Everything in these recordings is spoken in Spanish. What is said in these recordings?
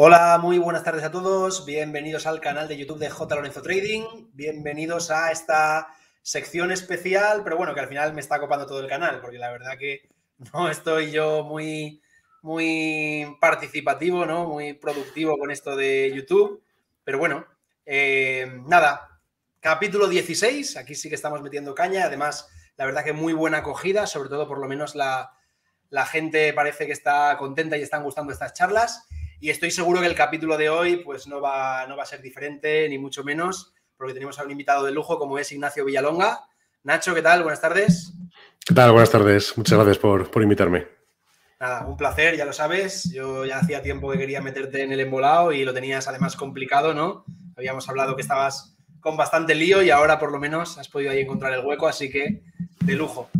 Hola, muy buenas tardes a todos. Bienvenidos al canal de YouTube de J. Lorenzo Trading. Bienvenidos a esta sección especial, pero bueno, que al final me está copando todo el canal, porque la verdad que no estoy yo muy, muy participativo, ¿no? Muy productivo con esto de YouTube. Pero bueno, eh, nada, capítulo 16, aquí sí que estamos metiendo caña. Además, la verdad que muy buena acogida, sobre todo por lo menos la, la gente parece que está contenta y están gustando estas charlas. Y estoy seguro que el capítulo de hoy pues no va, no va a ser diferente, ni mucho menos, porque tenemos a un invitado de lujo como es Ignacio Villalonga. Nacho, ¿qué tal? Buenas tardes. ¿Qué tal? Buenas tardes. Muchas gracias por, por invitarme. Nada, un placer, ya lo sabes. Yo ya hacía tiempo que quería meterte en el embolado y lo tenías además complicado, ¿no? Habíamos hablado que estabas con bastante lío y ahora por lo menos has podido ahí encontrar el hueco, así que de lujo.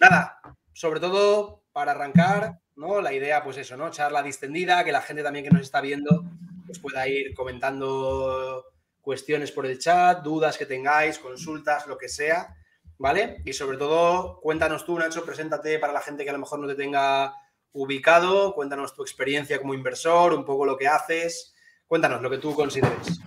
Nada, sobre todo para arrancar, ¿no? La idea, pues eso, ¿no? Charla distendida, que la gente también que nos está viendo pues pueda ir comentando cuestiones por el chat, dudas que tengáis, consultas, lo que sea, ¿vale? Y sobre todo, cuéntanos tú, Nacho, preséntate para la gente que a lo mejor no te tenga ubicado, cuéntanos tu experiencia como inversor, un poco lo que haces, cuéntanos lo que tú consideres.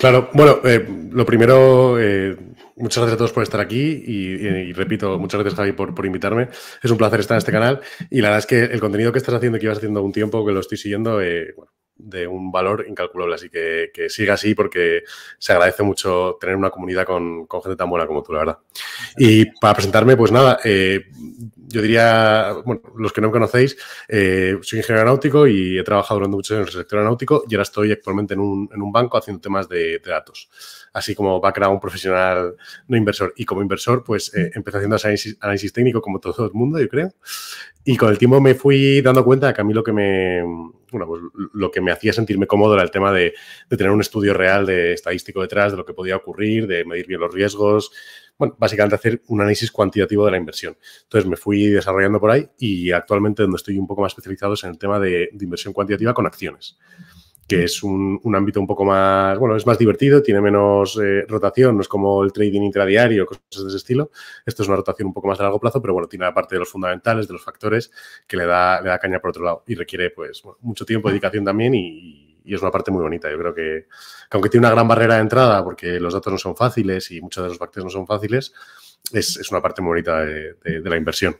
Claro, bueno, eh, lo primero, eh, Muchas gracias a todos por estar aquí y, repito, muchas gracias Javi por, por, invitarme. Es un placer estar en este canal y la verdad es que el contenido que estás haciendo, que ibas haciendo un tiempo, que lo estoy siguiendo, eh, de un valor incalculable. Así que, siga así porque se agradece mucho tener una comunidad con, con gente tan buena como tú, la verdad. Y para presentarme, pues nada, eh, yo diría, bueno, los que no me conocéis, eh, soy ingeniero náutico y he trabajado durante muchos años en el sector náutico y ahora estoy actualmente en un, banco haciendo temas de datos así como background profesional no inversor. Y como inversor, pues eh, mm. empecé haciendo análisis, análisis, técnico como todo el mundo, yo creo. Y con el tiempo me fui dando cuenta que a mí lo que me, bueno, pues, lo que me hacía sentirme cómodo era el tema de, tener un estudio real de estadístico detrás, de lo que podía ocurrir, de medir bien los riesgos, bueno, básicamente hacer un análisis cuantitativo de la inversión. Entonces me fui desarrollando por ahí y actualmente donde estoy un poco más especializado es en el tema de inversión cuantitativa con acciones que mm. es un, ámbito un poco más, bueno, es más divertido, tiene menos eh, rotación, no es como el trading intradiario, cosas de ese estilo. Esto es una rotación un poco más a largo plazo, pero bueno, tiene la parte de los fundamentales, de los factores, que le da, caña por otro lado y requiere pues mucho tiempo, dedicación también y, es una parte muy bonita. Yo creo que, aunque tiene una gran barrera de entrada, porque los datos no son fáciles y muchos de los factores no son fáciles, es, una parte muy bonita de la inversión.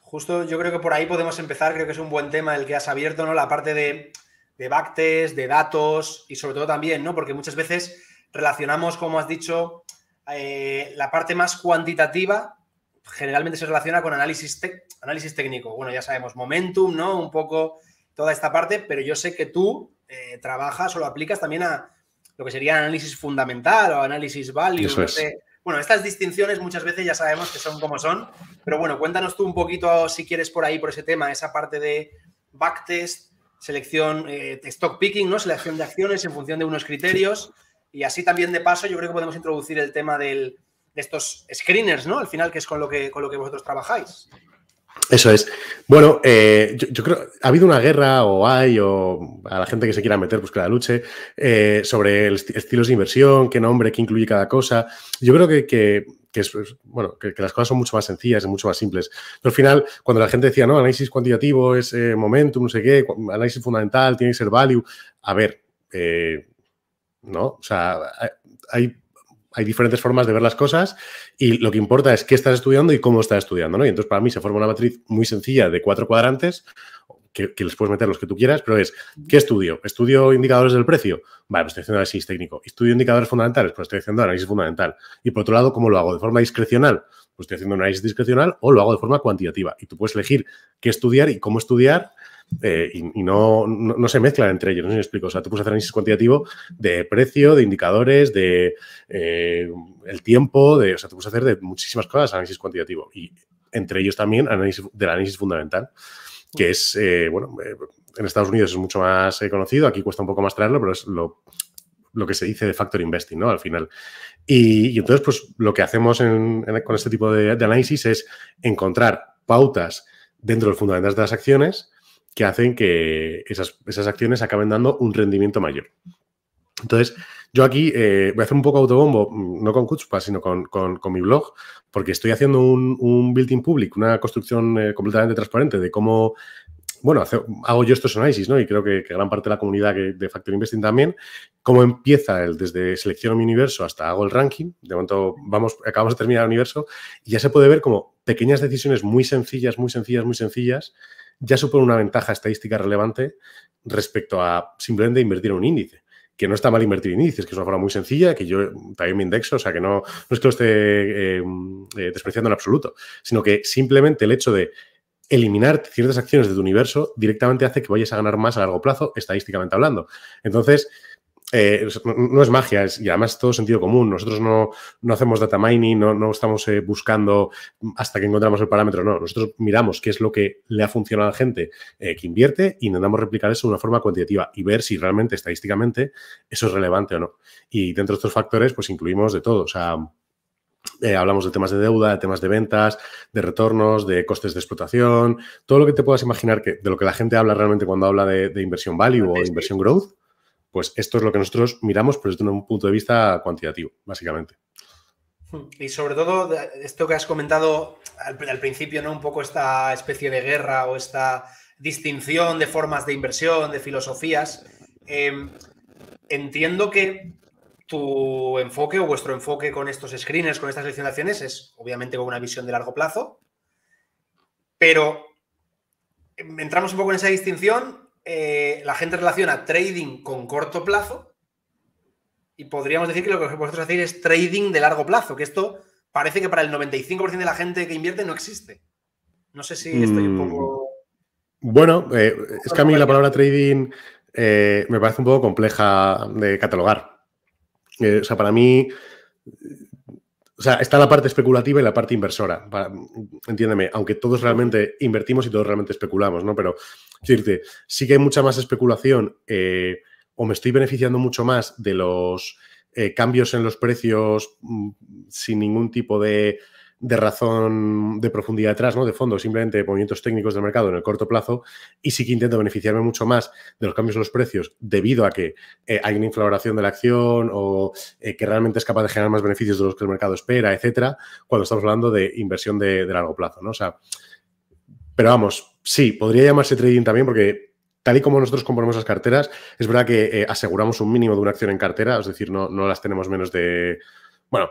Justo yo creo que por ahí podemos empezar, creo que es un buen tema el que has abierto, ¿no? La parte de de backtest, de datos y sobre todo también, ¿no? Porque muchas veces relacionamos, como has dicho, eh, la parte más cuantitativa generalmente se relaciona con análisis, análisis técnico. Bueno, ya sabemos, momentum, ¿no? Un poco toda esta parte, pero yo sé que tú eh, trabajas o lo aplicas también a lo que sería análisis fundamental o análisis value. Bueno, estas distinciones muchas veces ya sabemos que son como son, pero bueno, cuéntanos tú un poquito, si quieres, por ahí, por ese tema, esa parte de backtest, selección, eh, de stock picking, ¿no? Selección de acciones en función de unos criterios. Y así también de paso, yo creo que podemos introducir el tema de estos screeners, ¿no? Al final, que es con lo que, con lo que vosotros trabajáis. Eso es. Bueno, eh, yo, creo, ha habido una guerra o hay, o a la gente que se quiera meter, pues que la luche, eh, sobre el estilos de inversión, qué nombre, qué incluye cada cosa. Yo creo que, bueno, que, las cosas son mucho más sencillas y mucho más simples. Pero al final, cuando la gente decía, no, análisis cuantitativo es eh, momentum, no sé qué, análisis fundamental, tiene que ser value. A ver, no, o sea, hay hay diferentes formas de ver las cosas y lo que importa es qué estás estudiando y cómo estás estudiando, ¿no? Y entonces para mí se forma una matriz muy sencilla de cuatro cuadrantes, que, que, les puedes meter los que tú quieras, pero es, ¿qué estudio? ¿Estudio indicadores del precio? Vale, pues estoy haciendo análisis técnico. ¿Estudio indicadores fundamentales? Pues estoy haciendo análisis fundamental. Y por otro lado, ¿cómo lo hago? ¿De forma discrecional? Pues estoy haciendo un análisis discrecional o lo hago de forma cuantitativa. Y tú puedes elegir qué estudiar y cómo estudiar eh, y, no, se mezclan entre ellos. No sé si me explico. O sea, tú puedes hacer análisis cuantitativo de precio, de indicadores, de eh, el tiempo, de, o sea, tú puedes hacer de muchísimas cosas análisis cuantitativo. Y entre ellos también análisis, del análisis fundamental, que es, eh, bueno, en Estados Unidos es mucho más conocido, aquí cuesta un poco más traerlo, pero es lo, que se dice de factor investing, ¿no? Al final. Y, entonces, pues lo que hacemos con este tipo de, de análisis es encontrar pautas dentro de los fundamentales de las acciones que hacen que esas, esas acciones acaben dando un rendimiento mayor. Entonces, yo aquí eh, voy a hacer un poco autobombo, mm, no con Kutzpa, sino con, mi blog, porque estoy haciendo un, un building public, una construcción eh, completamente transparente de cómo, bueno, hago yo estos análisis, ¿no? Y creo que, gran parte de la comunidad de Factor Investing también, cómo empieza el, desde selecciono mi universo hasta hago el ranking, de momento vamos, acabamos de terminar el universo, y ya se puede ver como pequeñas decisiones muy sencillas, muy sencillas, muy sencillas, ya supone una ventaja estadística relevante respecto a simplemente invertir en un índice. Que no está mal invertir en índices, que es una forma muy sencilla, que yo también me indexo, o sea, que no, no es que lo esté eh, eh, despreciando en absoluto, sino que simplemente el hecho de eliminar ciertas acciones de tu universo directamente hace que vayas a ganar más a largo plazo, estadísticamente hablando. Entonces, eh, no es magia, y además es todo sentido común. Nosotros no, hacemos data mining, no, no estamos eh, buscando hasta que encontramos el parámetro, no. Nosotros miramos qué es lo que le ha funcionado a la gente eh, que invierte y intentamos replicar eso de una forma cuantitativa y ver si realmente estadísticamente eso es relevante o no. Y dentro de estos factores, pues incluimos de todo. O sea, hablamos de temas de deuda, de temas de ventas, de retornos, de costes de explotación, todo lo que te puedas imaginar que, de lo que la gente habla realmente cuando habla de, de inversión value o de inversión growth, pues esto es lo que nosotros miramos, pero desde un punto de vista cuantitativo, básicamente. Y sobre todo, esto que has comentado al, principio, ¿no? Un poco esta especie de guerra o esta distinción de formas de inversión, de filosofías. Em, entiendo que tu enfoque o vuestro enfoque con estos screeners, con estas selecciones de acciones, es obviamente con una visión de largo plazo, pero entramos un poco en esa distinción eh, la gente relaciona trading con corto plazo y podríamos decir que lo que vosotros hacéis es trading de largo plazo, que esto parece que para el 95% de la gente que invierte no existe. No sé si estoy un poco... Mm, bueno, eh, es que a mí la palabra trading eh, me parece un poco compleja de catalogar. o sea, para mí o sea, está la parte especulativa y la parte inversora. entiéndeme, aunque todos realmente invertimos y todos realmente especulamos, ¿no? Pero, decirte, sí que hay mucha más especulación eh, o me estoy beneficiando mucho más de los eh, cambios en los precios mm, sin ningún tipo de de razón de profundidad detrás, ¿no? De fondo, simplemente movimientos técnicos del mercado en el corto plazo. Y sí que intento beneficiarme mucho más de los cambios en los precios debido a que eh, hay una inflación de la acción o eh, que realmente es capaz de generar más beneficios de los que el mercado espera, etcétera, cuando estamos hablando de inversión de, largo plazo, ¿no? O sea, pero vamos, sí, podría llamarse trading también porque tal y como nosotros componemos las carteras, es verdad que eh, aseguramos un mínimo de una acción en cartera, es decir, no, no las tenemos menos de. Bueno,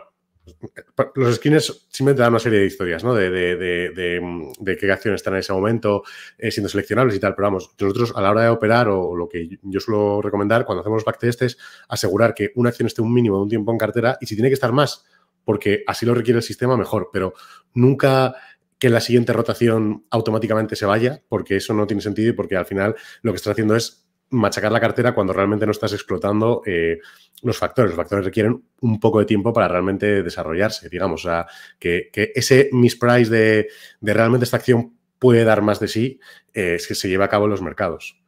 los skins simplemente dan una serie de historias, ¿no? De, qué acciones están en ese momento, eh, siendo seleccionables y tal. Pero vamos, nosotros a la hora de operar, o lo que yo suelo recomendar cuando hacemos los backtests es asegurar que una acción esté un mínimo de un tiempo en cartera y si tiene que estar más, porque así lo requiere el sistema, mejor. Pero nunca que la siguiente rotación automáticamente se vaya, porque eso no tiene sentido y porque al final lo que estás haciendo es machacar la cartera cuando realmente no estás explotando eh, los factores. Los factores requieren un poco de tiempo para realmente desarrollarse, digamos. O sea, que, ese misprice de, de, realmente esta acción puede dar más de sí eh, es que se lleva a cabo en los mercados.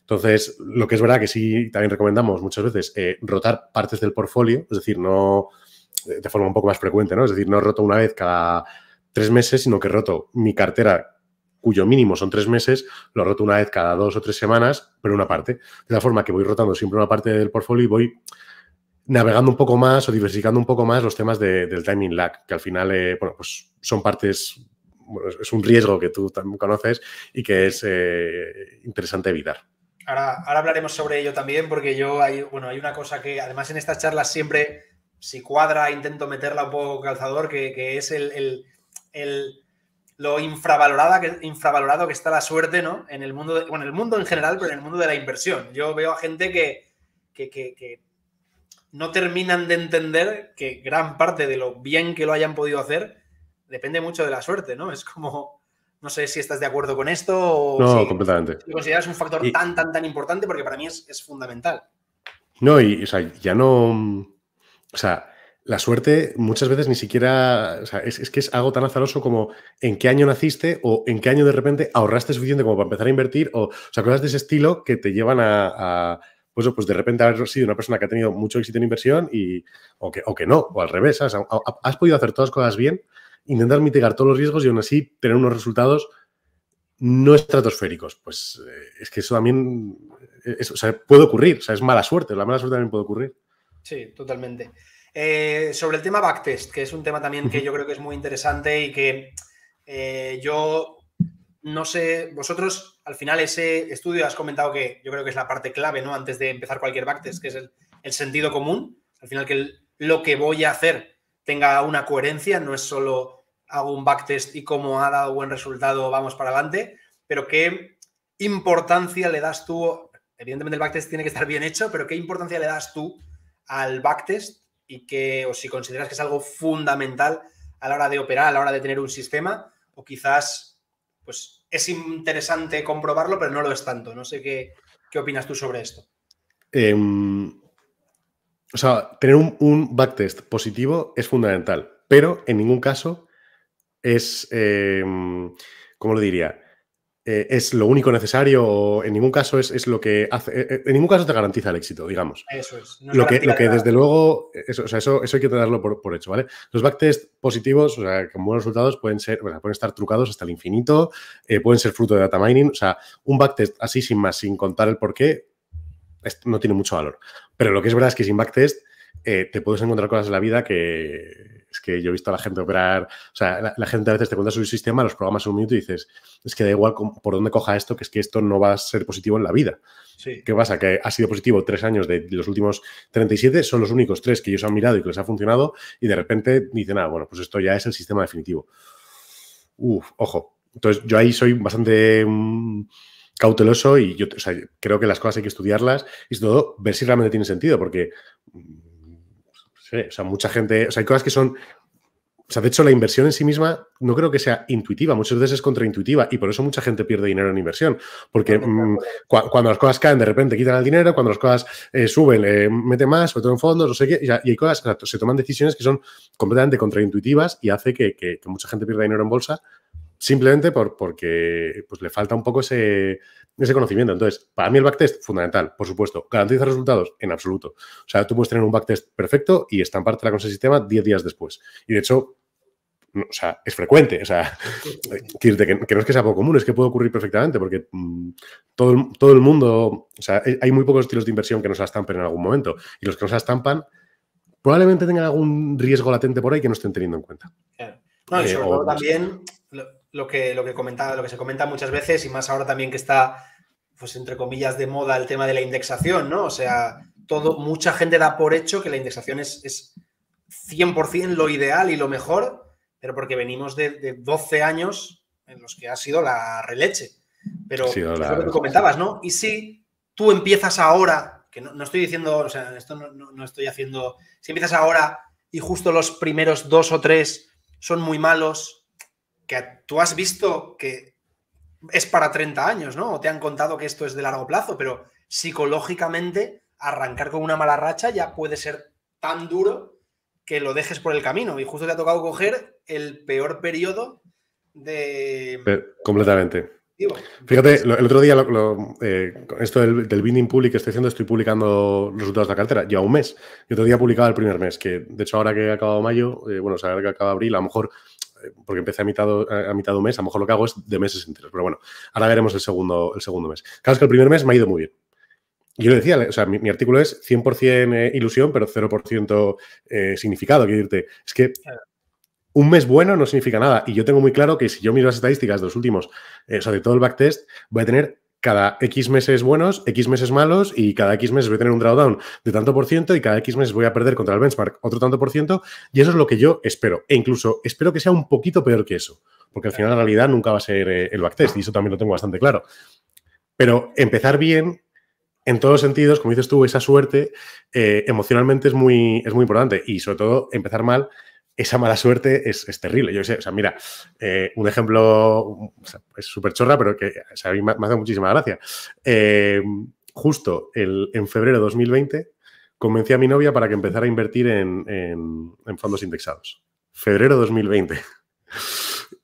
Entonces, lo que es verdad que sí también recomendamos muchas veces eh, rotar partes del portfolio, es decir, no de forma un poco más frecuente, ¿no? Es decir, no roto una vez cada tres meses, sino que roto mi cartera cuyo mínimo son tres meses, lo roto una vez cada dos o tres semanas, pero una parte. De la forma que voy rotando siempre una parte del portfolio y voy navegando un poco más o diversificando un poco más los temas del timing lag, que al final, eh, pues son partes, es un riesgo que tú también conoces y que es eh, interesante evitar. Ahora, hablaremos sobre ello también, porque yo hay, bueno, hay una cosa que además en estas charlas siempre, si cuadra, intento meterla un poco calzador, que, es el lo que, infravalorado que está la suerte, ¿no? En el mundo, en el mundo en general, pero en el mundo de la inversión. Yo veo a gente que, no terminan de entender que gran parte de lo bien que lo hayan podido hacer depende mucho de la suerte, ¿no? Es como, no sé si estás de acuerdo con esto o no, completamente. Si consideras un factor tan, tan, tan importante porque para mí es, fundamental. No, y o sea, ya no... O sea, la suerte muchas veces ni siquiera, es, que es algo tan azaroso como en qué año naciste o en qué año de repente ahorraste suficiente como para empezar a invertir o, cosas de ese estilo que te llevan a, pues, pues, de repente haber sido una persona que ha tenido mucho éxito en inversión y, o, que, o que no, o al revés, has podido hacer todas las cosas bien, intentar mitigar todos los riesgos y aún así tener unos resultados no estratosféricos. Pues eh, es que eso también eh, puede ocurrir, o sea, es mala suerte, la mala suerte también puede ocurrir. Sí, totalmente. Eh, sobre el tema backtest, que es un tema también que yo creo que es muy interesante y que eh, yo no sé, vosotros al final ese estudio has comentado que yo creo que es la parte clave, ¿no? Antes de empezar cualquier backtest, que es el, sentido común. Al final que lo que voy a hacer tenga una coherencia, no es solo hago un backtest y como ha dado buen resultado, vamos para adelante, pero qué importancia le das tú, evidentemente el backtest tiene que estar bien hecho, pero qué importancia le das tú al backtest y que, o si consideras que es algo fundamental a la hora de operar, a la hora de tener un sistema, o quizás, pues es interesante comprobarlo, pero no lo es tanto. No sé qué, qué opinas tú sobre esto. Em, o sea, tener un, un, backtest positivo es fundamental, pero en ningún caso es, eh, ¿cómo lo diría? Eh, es lo único necesario o en ningún caso es, lo que hace, eh, eh, en ningún caso te garantiza el éxito, digamos. Eso es. lo, que, lo que desde luego, eso, eso, hay que tenerlo por, hecho, ¿vale? Los backtests positivos, o sea, con buenos resultados pueden ser, pueden estar trucados hasta el infinito, pueden ser fruto de data mining, o sea, un backtest así sin más, sin contar el porqué, no tiene mucho valor. Pero lo que es verdad es que sin backtest te puedes encontrar cosas en la vida que, es que yo he visto a la gente operar, o sea, la, gente a veces te cuenta su sistema, los programas en un minuto y dices, es que da igual por dónde coja esto, que es que esto no va a ser positivo en la vida. ¿Qué pasa? Que ha sido positivo tres años de los últimos 37, son los únicos tres que ellos han mirado y que les ha funcionado y de repente dicen, ah, bueno, pues esto ya es el sistema definitivo. Uf, ojo. Entonces yo ahí soy bastante... Mm, cauteloso y yo creo que las cosas hay que estudiarlas y sobre todo ver si realmente tiene sentido, porque mm, Sí, o sea, mucha gente, o sea, hay cosas que son o sea, de hecho, la inversión en sí misma no creo que sea intuitiva, muchas veces es contraintuitiva y por eso mucha gente pierde dinero en inversión. Porque mm, cuando las cosas caen, de repente quitan el dinero, cuando las cosas eh, suben, meten más, todo en fondos, no sé qué, y, hay cosas, o se toman decisiones que son completamente contraintuitivas y hace que mucha gente pierda dinero en bolsa simplemente porque pues, le falta un poco ese, conocimiento. Entonces, para mí el backtest, fundamental, por supuesto. ¿Garantiza resultados? En absoluto. O sea, tú puedes tener un backtest perfecto y la con ese sistema 10 días después. Y de hecho, mm, o sea, es frecuente. O sea, que, no es que sea poco común, es que puede ocurrir perfectamente porque mm, todo, el, mundo, o sea, hay muy pocos estilos de inversión que no se la estampen en algún momento. Y los que no se la estampan probablemente tengan algún riesgo latente por ahí que no estén teniendo en cuenta. No, y eh, también lo que, lo que comentaba, lo que se comenta muchas veces, y más ahora también que está, pues entre comillas, de moda el tema de la indexación, ¿no? O sea, todo, mucha gente da por hecho que la indexación es, es 100% lo ideal y lo mejor, pero porque venimos de, de, 12 años en los que ha sido la releche. Pero lo que comentabas, ¿no? Y si tú empiezas ahora, que no, estoy diciendo, o sea, esto no estoy haciendo, si empiezas ahora y justo los primeros dos o tres son muy malos, que tú has visto que es para 30 años, ¿no? O te han contado que esto es de largo plazo, pero psicológicamente arrancar con una mala racha ya puede ser tan duro que lo dejes por el camino. Y justo te ha tocado coger el peor periodo de... completamente. Fíjate, el otro día, con eh, esto del, binding public que estoy haciendo, estoy publicando los resultados de la cartera, ya un mes. Yo otro día publicaba el primer mes, que de hecho ahora que he acabado mayo, eh, bueno, o ahora que acaba abril, a lo mejor eh, porque empecé a mitad, eh, a mitad de un mes, a lo mejor lo que hago es de meses enteros. Pero bueno, ahora veremos el segundo, el segundo mes. Claro, es que el primer mes me ha ido muy bien. Yo le decía, o sea, mi, artículo es 100% eh, ilusión, pero 0% significado. Quiero decirte, es que un mes bueno no significa nada. Y yo tengo muy claro que si yo miro las estadísticas de los últimos, o sea, de todo el backtest, voy a tener cada X meses buenos, X meses malos y cada X meses voy a tener un drawdown de tanto por ciento y cada X meses voy a perder contra el benchmark otro tanto por ciento y eso es lo que yo espero. E incluso espero que sea un poquito peor que eso, porque al final la realidad nunca va a ser eh, el backtest y eso también lo tengo bastante claro. Pero empezar bien, en todos los sentidos, como dices tú, esa suerte eh, emocionalmente es muy, es muy importante y sobre todo empezar mal esa mala suerte es, terrible. Yo sé, o sea, mira, eh, un ejemplo es súper chorra, pero que a mí me, hace muchísima gracia. Eh, justo en febrero de 2020 convencí a mi novia para que empezara a invertir en, fondos indexados. Febrero de 2020.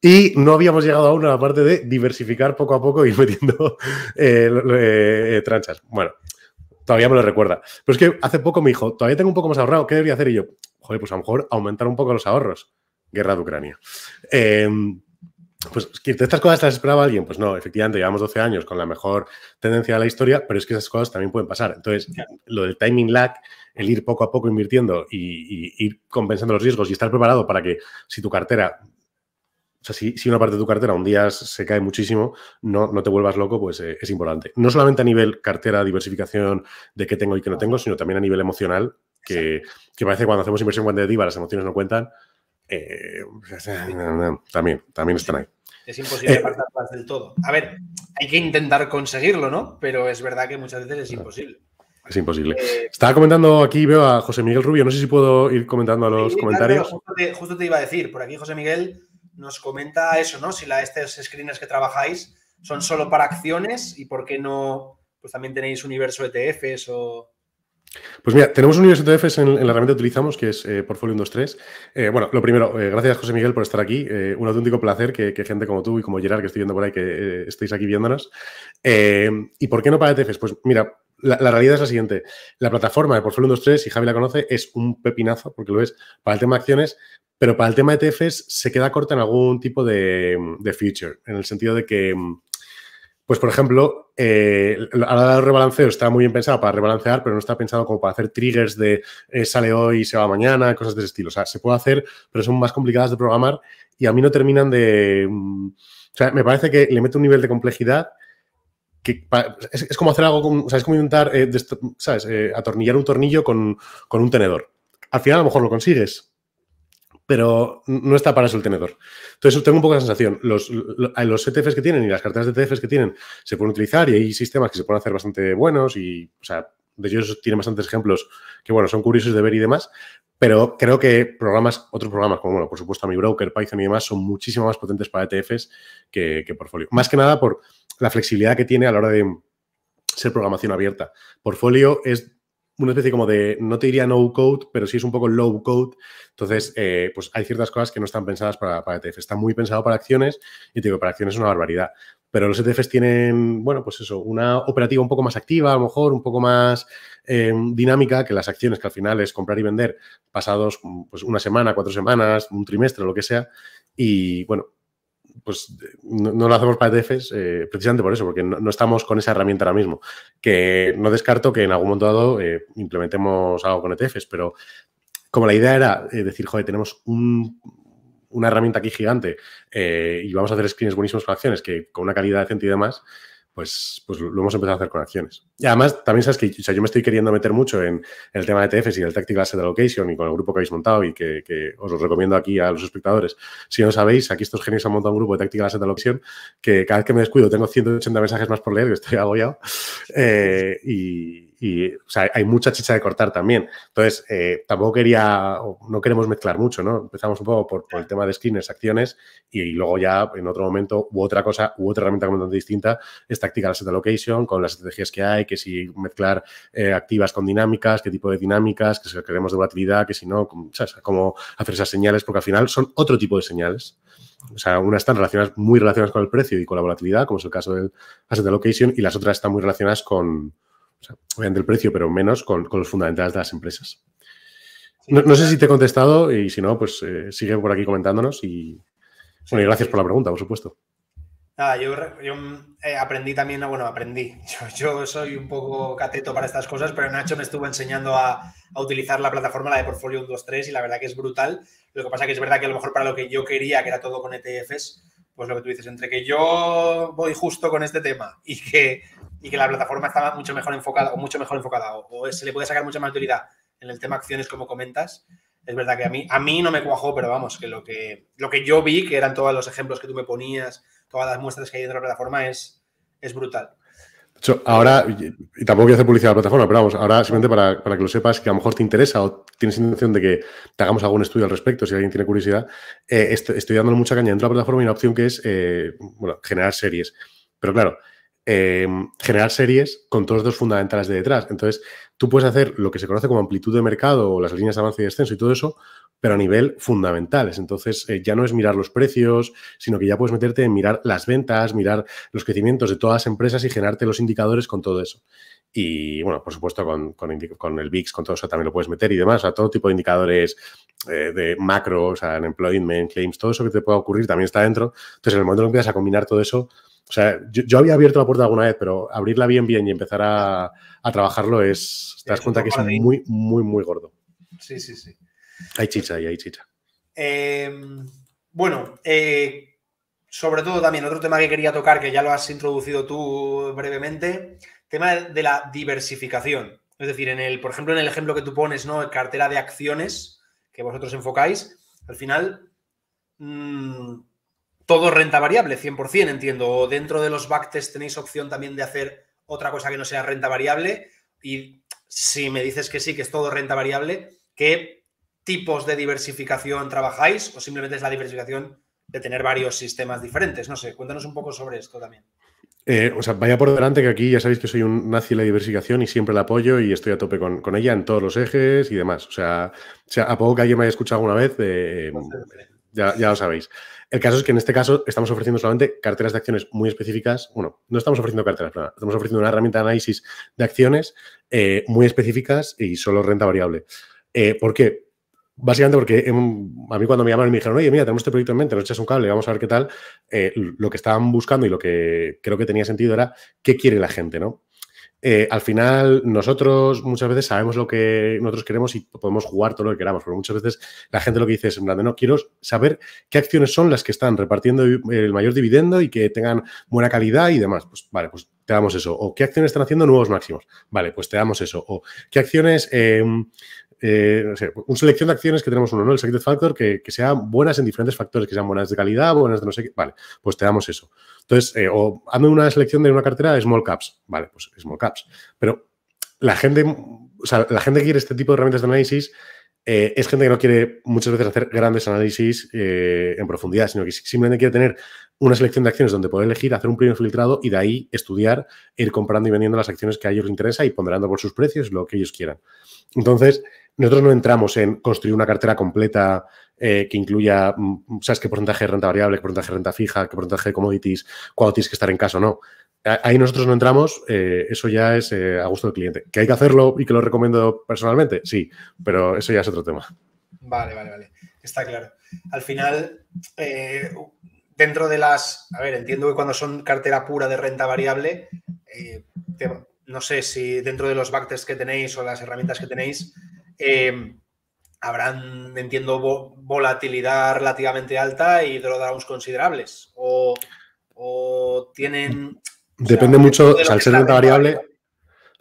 Y no habíamos llegado aún a la parte de diversificar poco a poco y metiendo eh, tranchas. Bueno, todavía me lo recuerda. Pero es que hace poco me dijo, todavía tengo un poco más ahorrado, ¿qué debería hacer? Y yo, joder, pues a lo mejor aumentar un poco los ahorros. Guerra de Ucrania. Em, pues de estas cosas las esperaba alguien, pues no, efectivamente llevamos 12 años con la mejor tendencia de la historia, pero es que esas cosas también pueden pasar. Entonces, lo del timing lag, el ir poco a poco invirtiendo y, y ir compensando los riesgos y estar preparado para que si tu cartera o sea, si, una parte de tu cartera un día se cae muchísimo, no, no te vuelvas loco, pues eh, es importante. No solamente a nivel cartera, diversificación de qué tengo y qué no tengo, sino también a nivel emocional, que, que parece que cuando hacemos inversión cuantitativa las emociones no cuentan. Eh, también, también están ahí. Es imposible eh, apartarlas del todo. A ver, hay que intentar conseguirlo, ¿no? Pero es verdad que muchas veces es imposible. Es imposible. Estaba comentando aquí, veo a José Miguel Rubio, no sé si puedo ir comentando a los comentarios. justo te, iba a decir, por aquí José Miguel nos comenta eso, ¿no? Si la, estos screeners que trabajáis son solo para acciones y por qué no, pues también tenéis universo ETFs o... Pues mira, tenemos un universo ETFs en, la herramienta que utilizamos, que es eh, Portfolio 123. Eh, bueno, lo primero, eh, gracias José Miguel por estar aquí. un auténtico placer que, que, gente como tú y como Gerard, que estoy viendo por ahí, que estéis aquí viéndonos. ¿Y por qué no para ETFs? Pues mira, la, realidad es la siguiente. La plataforma de Portfolio 123, si Javi la conoce, es un pepinazo, porque lo es, para el tema acciones, pero para el tema de ETFs se queda corta en algún tipo de, feature, en el sentido de que, pues por ejemplo, eh, hora el rebalanceo está muy bien pensado para rebalancear, pero no está pensado como para hacer triggers de eh, sale hoy, se va mañana, cosas de ese estilo. O sea, se puede hacer, pero son más complicadas de programar y a mí no terminan de... Mm, o sea, me parece que le mete un nivel de complejidad es, como hacer algo, como intentar, eh, ¿sabes? Eh, atornillar un tornillo con, un tenedor. Al final a lo mejor lo consigues, pero no está para eso el tenedor. Entonces tengo un poco la sensación, los, los ETFs que tienen y las carteras de ETFs que tienen se pueden utilizar y hay sistemas que se pueden hacer bastante buenos y, o sea, de ellos tiene bastantes ejemplos que, bueno, son curiosos de ver y demás, pero creo que programas, otros programas, como por supuesto, mi broker, Python y demás, son muchísimo más potentes para ETFs que, que portfolio. Más que nada por la flexibilidad que tiene a la hora de ser programación abierta. Portfolio es una especie como de, no te diría no code, pero sí es un poco low code. Entonces, eh, pues hay ciertas cosas que no están pensadas para, para e Está muy pensado para acciones y te digo, para acciones es una barbaridad. Pero los ETFs tienen, bueno, pues eso, una operativa un poco más activa, a lo mejor, un poco más eh, dinámica que las acciones, que al final es comprar y vender pasados mm, pues, una semana, cuatro semanas, un trimestre, lo que sea. Y bueno, pues eh, no, lo hacemos para ETFs eh, precisamente por eso, porque no, estamos con esa herramienta ahora mismo. Que no descarto que en algún momento dado implementemos algo con ETFs, pero como la idea era decir, joder, tenemos un, una herramienta aquí gigante eh, y vamos a hacer screens buenísimos con acciones, que con una calidad decente y demás, pues, pues lo hemos empezado a hacer con acciones. Y además, también sabes que yo me estoy queriendo meter mucho en el tema de ETFs y el Tactical Asset Allocation y con el grupo que habéis montado y que, os recomiendo aquí a los espectadores. Si no sabéis, aquí estos genios han montado un grupo de Tactical Asset Allocation que cada vez que me descuido tengo 180 mensajes más por leer, que estoy agobiado. Eh, y, y o sea, hay mucha chicha de cortar también. Entonces, eh, tampoco quería, no queremos mezclar mucho, ¿no? Empezamos un poco por, el tema de screeners, acciones, y, luego ya en otro momento u otra cosa, u otra herramienta completamente distinta, es táctica la asset allocation, con las estrategias que hay, que si mezclar eh, activas con dinámicas, qué tipo de dinámicas, que si queremos de volatilidad, que si no, cómo hacer esas señales, porque al final son otro tipo de señales. O sea, unas están relacionadas, muy relacionadas con el precio y con la volatilidad, como es el caso del asset allocation, y las otras están muy relacionadas con, o sea, obviamente el precio, pero menos con, los fundamentales de las empresas. no, sé si te he contestado y si no, pues eh, sigue por aquí comentándonos y, bueno, gracias por la pregunta, por supuesto. Nada, ah, yo, eh, aprendí también, bueno, aprendí. Yo, soy un poco cateto para estas cosas, pero Nacho me estuvo enseñando a, utilizar la plataforma, la de Portfolio 123, y la verdad que es brutal. Lo que pasa que es verdad que a lo mejor para lo que yo quería, que era todo con ETFs, pues lo que tú dices, entre que yo voy justo con este tema y que y que la plataforma está mucho mejor enfocada o mucho mejor enfocada o, se le puede sacar mucha más utilidad en el tema acciones como comentas. Es verdad que a mí, a mí no me cuajó, pero vamos, que lo, que lo que yo vi, que eran todos los ejemplos que tú me ponías, todas las muestras que hay dentro de la plataforma, es, es brutal. ahora, y tampoco quiero hacer publicidad a la plataforma, pero vamos, ahora simplemente para, que lo sepas, que a lo mejor te interesa o tienes intención de que te hagamos algún estudio al respecto, si alguien tiene curiosidad, eh, estoy, dándole mucha caña dentro de la plataforma y una opción que es, eh, generar series. Pero claro, eh, generar series con todos los fundamentales de detrás. Entonces, tú puedes hacer lo que se conoce como amplitud de mercado o las líneas de avance y descenso y todo eso, pero a nivel fundamentales. Entonces, eh, ya no es mirar los precios, sino que ya puedes meterte en mirar las ventas, mirar los crecimientos de todas las empresas y generarte los indicadores con todo eso. Y bueno, por supuesto, con, con, el VIX, con todo eso también lo puedes meter y demás. O sea, todo tipo de indicadores eh, de macro, o sea, en employment, claims, todo eso que te pueda ocurrir también está dentro. Entonces, en el momento en que empiezas a combinar todo eso, o sea, yo, había abierto la puerta alguna vez, pero abrirla bien, bien y empezar a, trabajarlo es. Te das cuenta que es muy, muy, muy gordo. Sí, sí, sí. Hay chicha ahí, hay chicha. Em, bueno, eh, sobre todo también otro tema que quería tocar, que ya lo has introducido tú brevemente, tema de la diversificación. Es decir, en el, por ejemplo, en el ejemplo que tú pones, ¿no? Cartera de acciones que vosotros enfocáis, al final. Mm, todo renta variable, 100%, entiendo. dentro de los bactes tenéis opción también de hacer otra cosa que no sea renta variable. Y si me dices que sí, que es todo renta variable, ¿qué tipos de diversificación trabajáis o simplemente es la diversificación de tener varios sistemas diferentes? No sé, cuéntanos un poco sobre esto también. Eh, o sea, vaya por delante que aquí ya sabéis que soy un nazi de la diversificación y siempre la apoyo y estoy a tope con, ella en todos los ejes y demás. O sea, o sea, a poco que alguien me haya escuchado alguna vez, eh, pues, eh, ya, ya lo sabéis. El caso es que en este caso estamos ofreciendo solamente carteras de acciones muy específicas. Bueno, no estamos ofreciendo carteras, estamos ofreciendo una herramienta de análisis de acciones eh, muy específicas y solo renta variable. Eh, ¿Por qué? Básicamente porque a mí cuando me llamaron y me dijeron, oye, mira, tenemos este proyecto en mente, nos echas un cable, vamos a ver qué tal, eh, lo que estaban buscando y lo que creo que tenía sentido era qué quiere la gente, ¿no? Eh, al final nosotros muchas veces sabemos lo que nosotros queremos y podemos jugar todo lo que queramos, pero muchas veces la gente lo que dice es en plan no, quiero saber qué acciones son las que están repartiendo el mayor dividendo y que tengan buena calidad y demás. Pues vale, pues te damos eso. O qué acciones están haciendo nuevos máximos. Vale, pues te damos eso. O qué acciones... Eh, eh no sé, una selección de acciones que tenemos uno, ¿no? El Secret Factor, que, que, sean buenas en diferentes factores, que sean buenas de calidad, buenas de no sé qué. Vale, pues te damos eso. Entonces, eh, o hazme una selección de una cartera de small caps. Vale, pues small caps. Pero la gente, o sea, la gente que quiere este tipo de herramientas de análisis eh, es gente que no quiere muchas veces hacer grandes análisis eh, en profundidad, sino que simplemente quiere tener una selección de acciones donde poder elegir, hacer un primer filtrado y de ahí estudiar, ir comprando y vendiendo las acciones que a ellos les interesa y ponderando por sus precios lo que ellos quieran. Entonces, nosotros no entramos en construir una cartera completa eh, que incluya, mm, mm, ¿sabes qué porcentaje de renta variable, qué porcentaje de renta fija, qué porcentaje de commodities, cuándo tienes que estar en casa o no? Ahí nosotros no entramos, eh, eso ya es eh, a gusto del cliente. ¿Que hay que hacerlo y que lo recomiendo personalmente? Sí, pero eso ya es otro tema. Vale, vale, vale. Está claro. Al final, dentro de las. A ver, entiendo que cuando son cartera pura de renta variable, no sé si dentro de los backtests que tenéis o las herramientas que tenéis, Em, habrán, entiendo, volatilidad relativamente alta y drawdowns considerables. O, tienen. Depende mucho, al ser renta variable,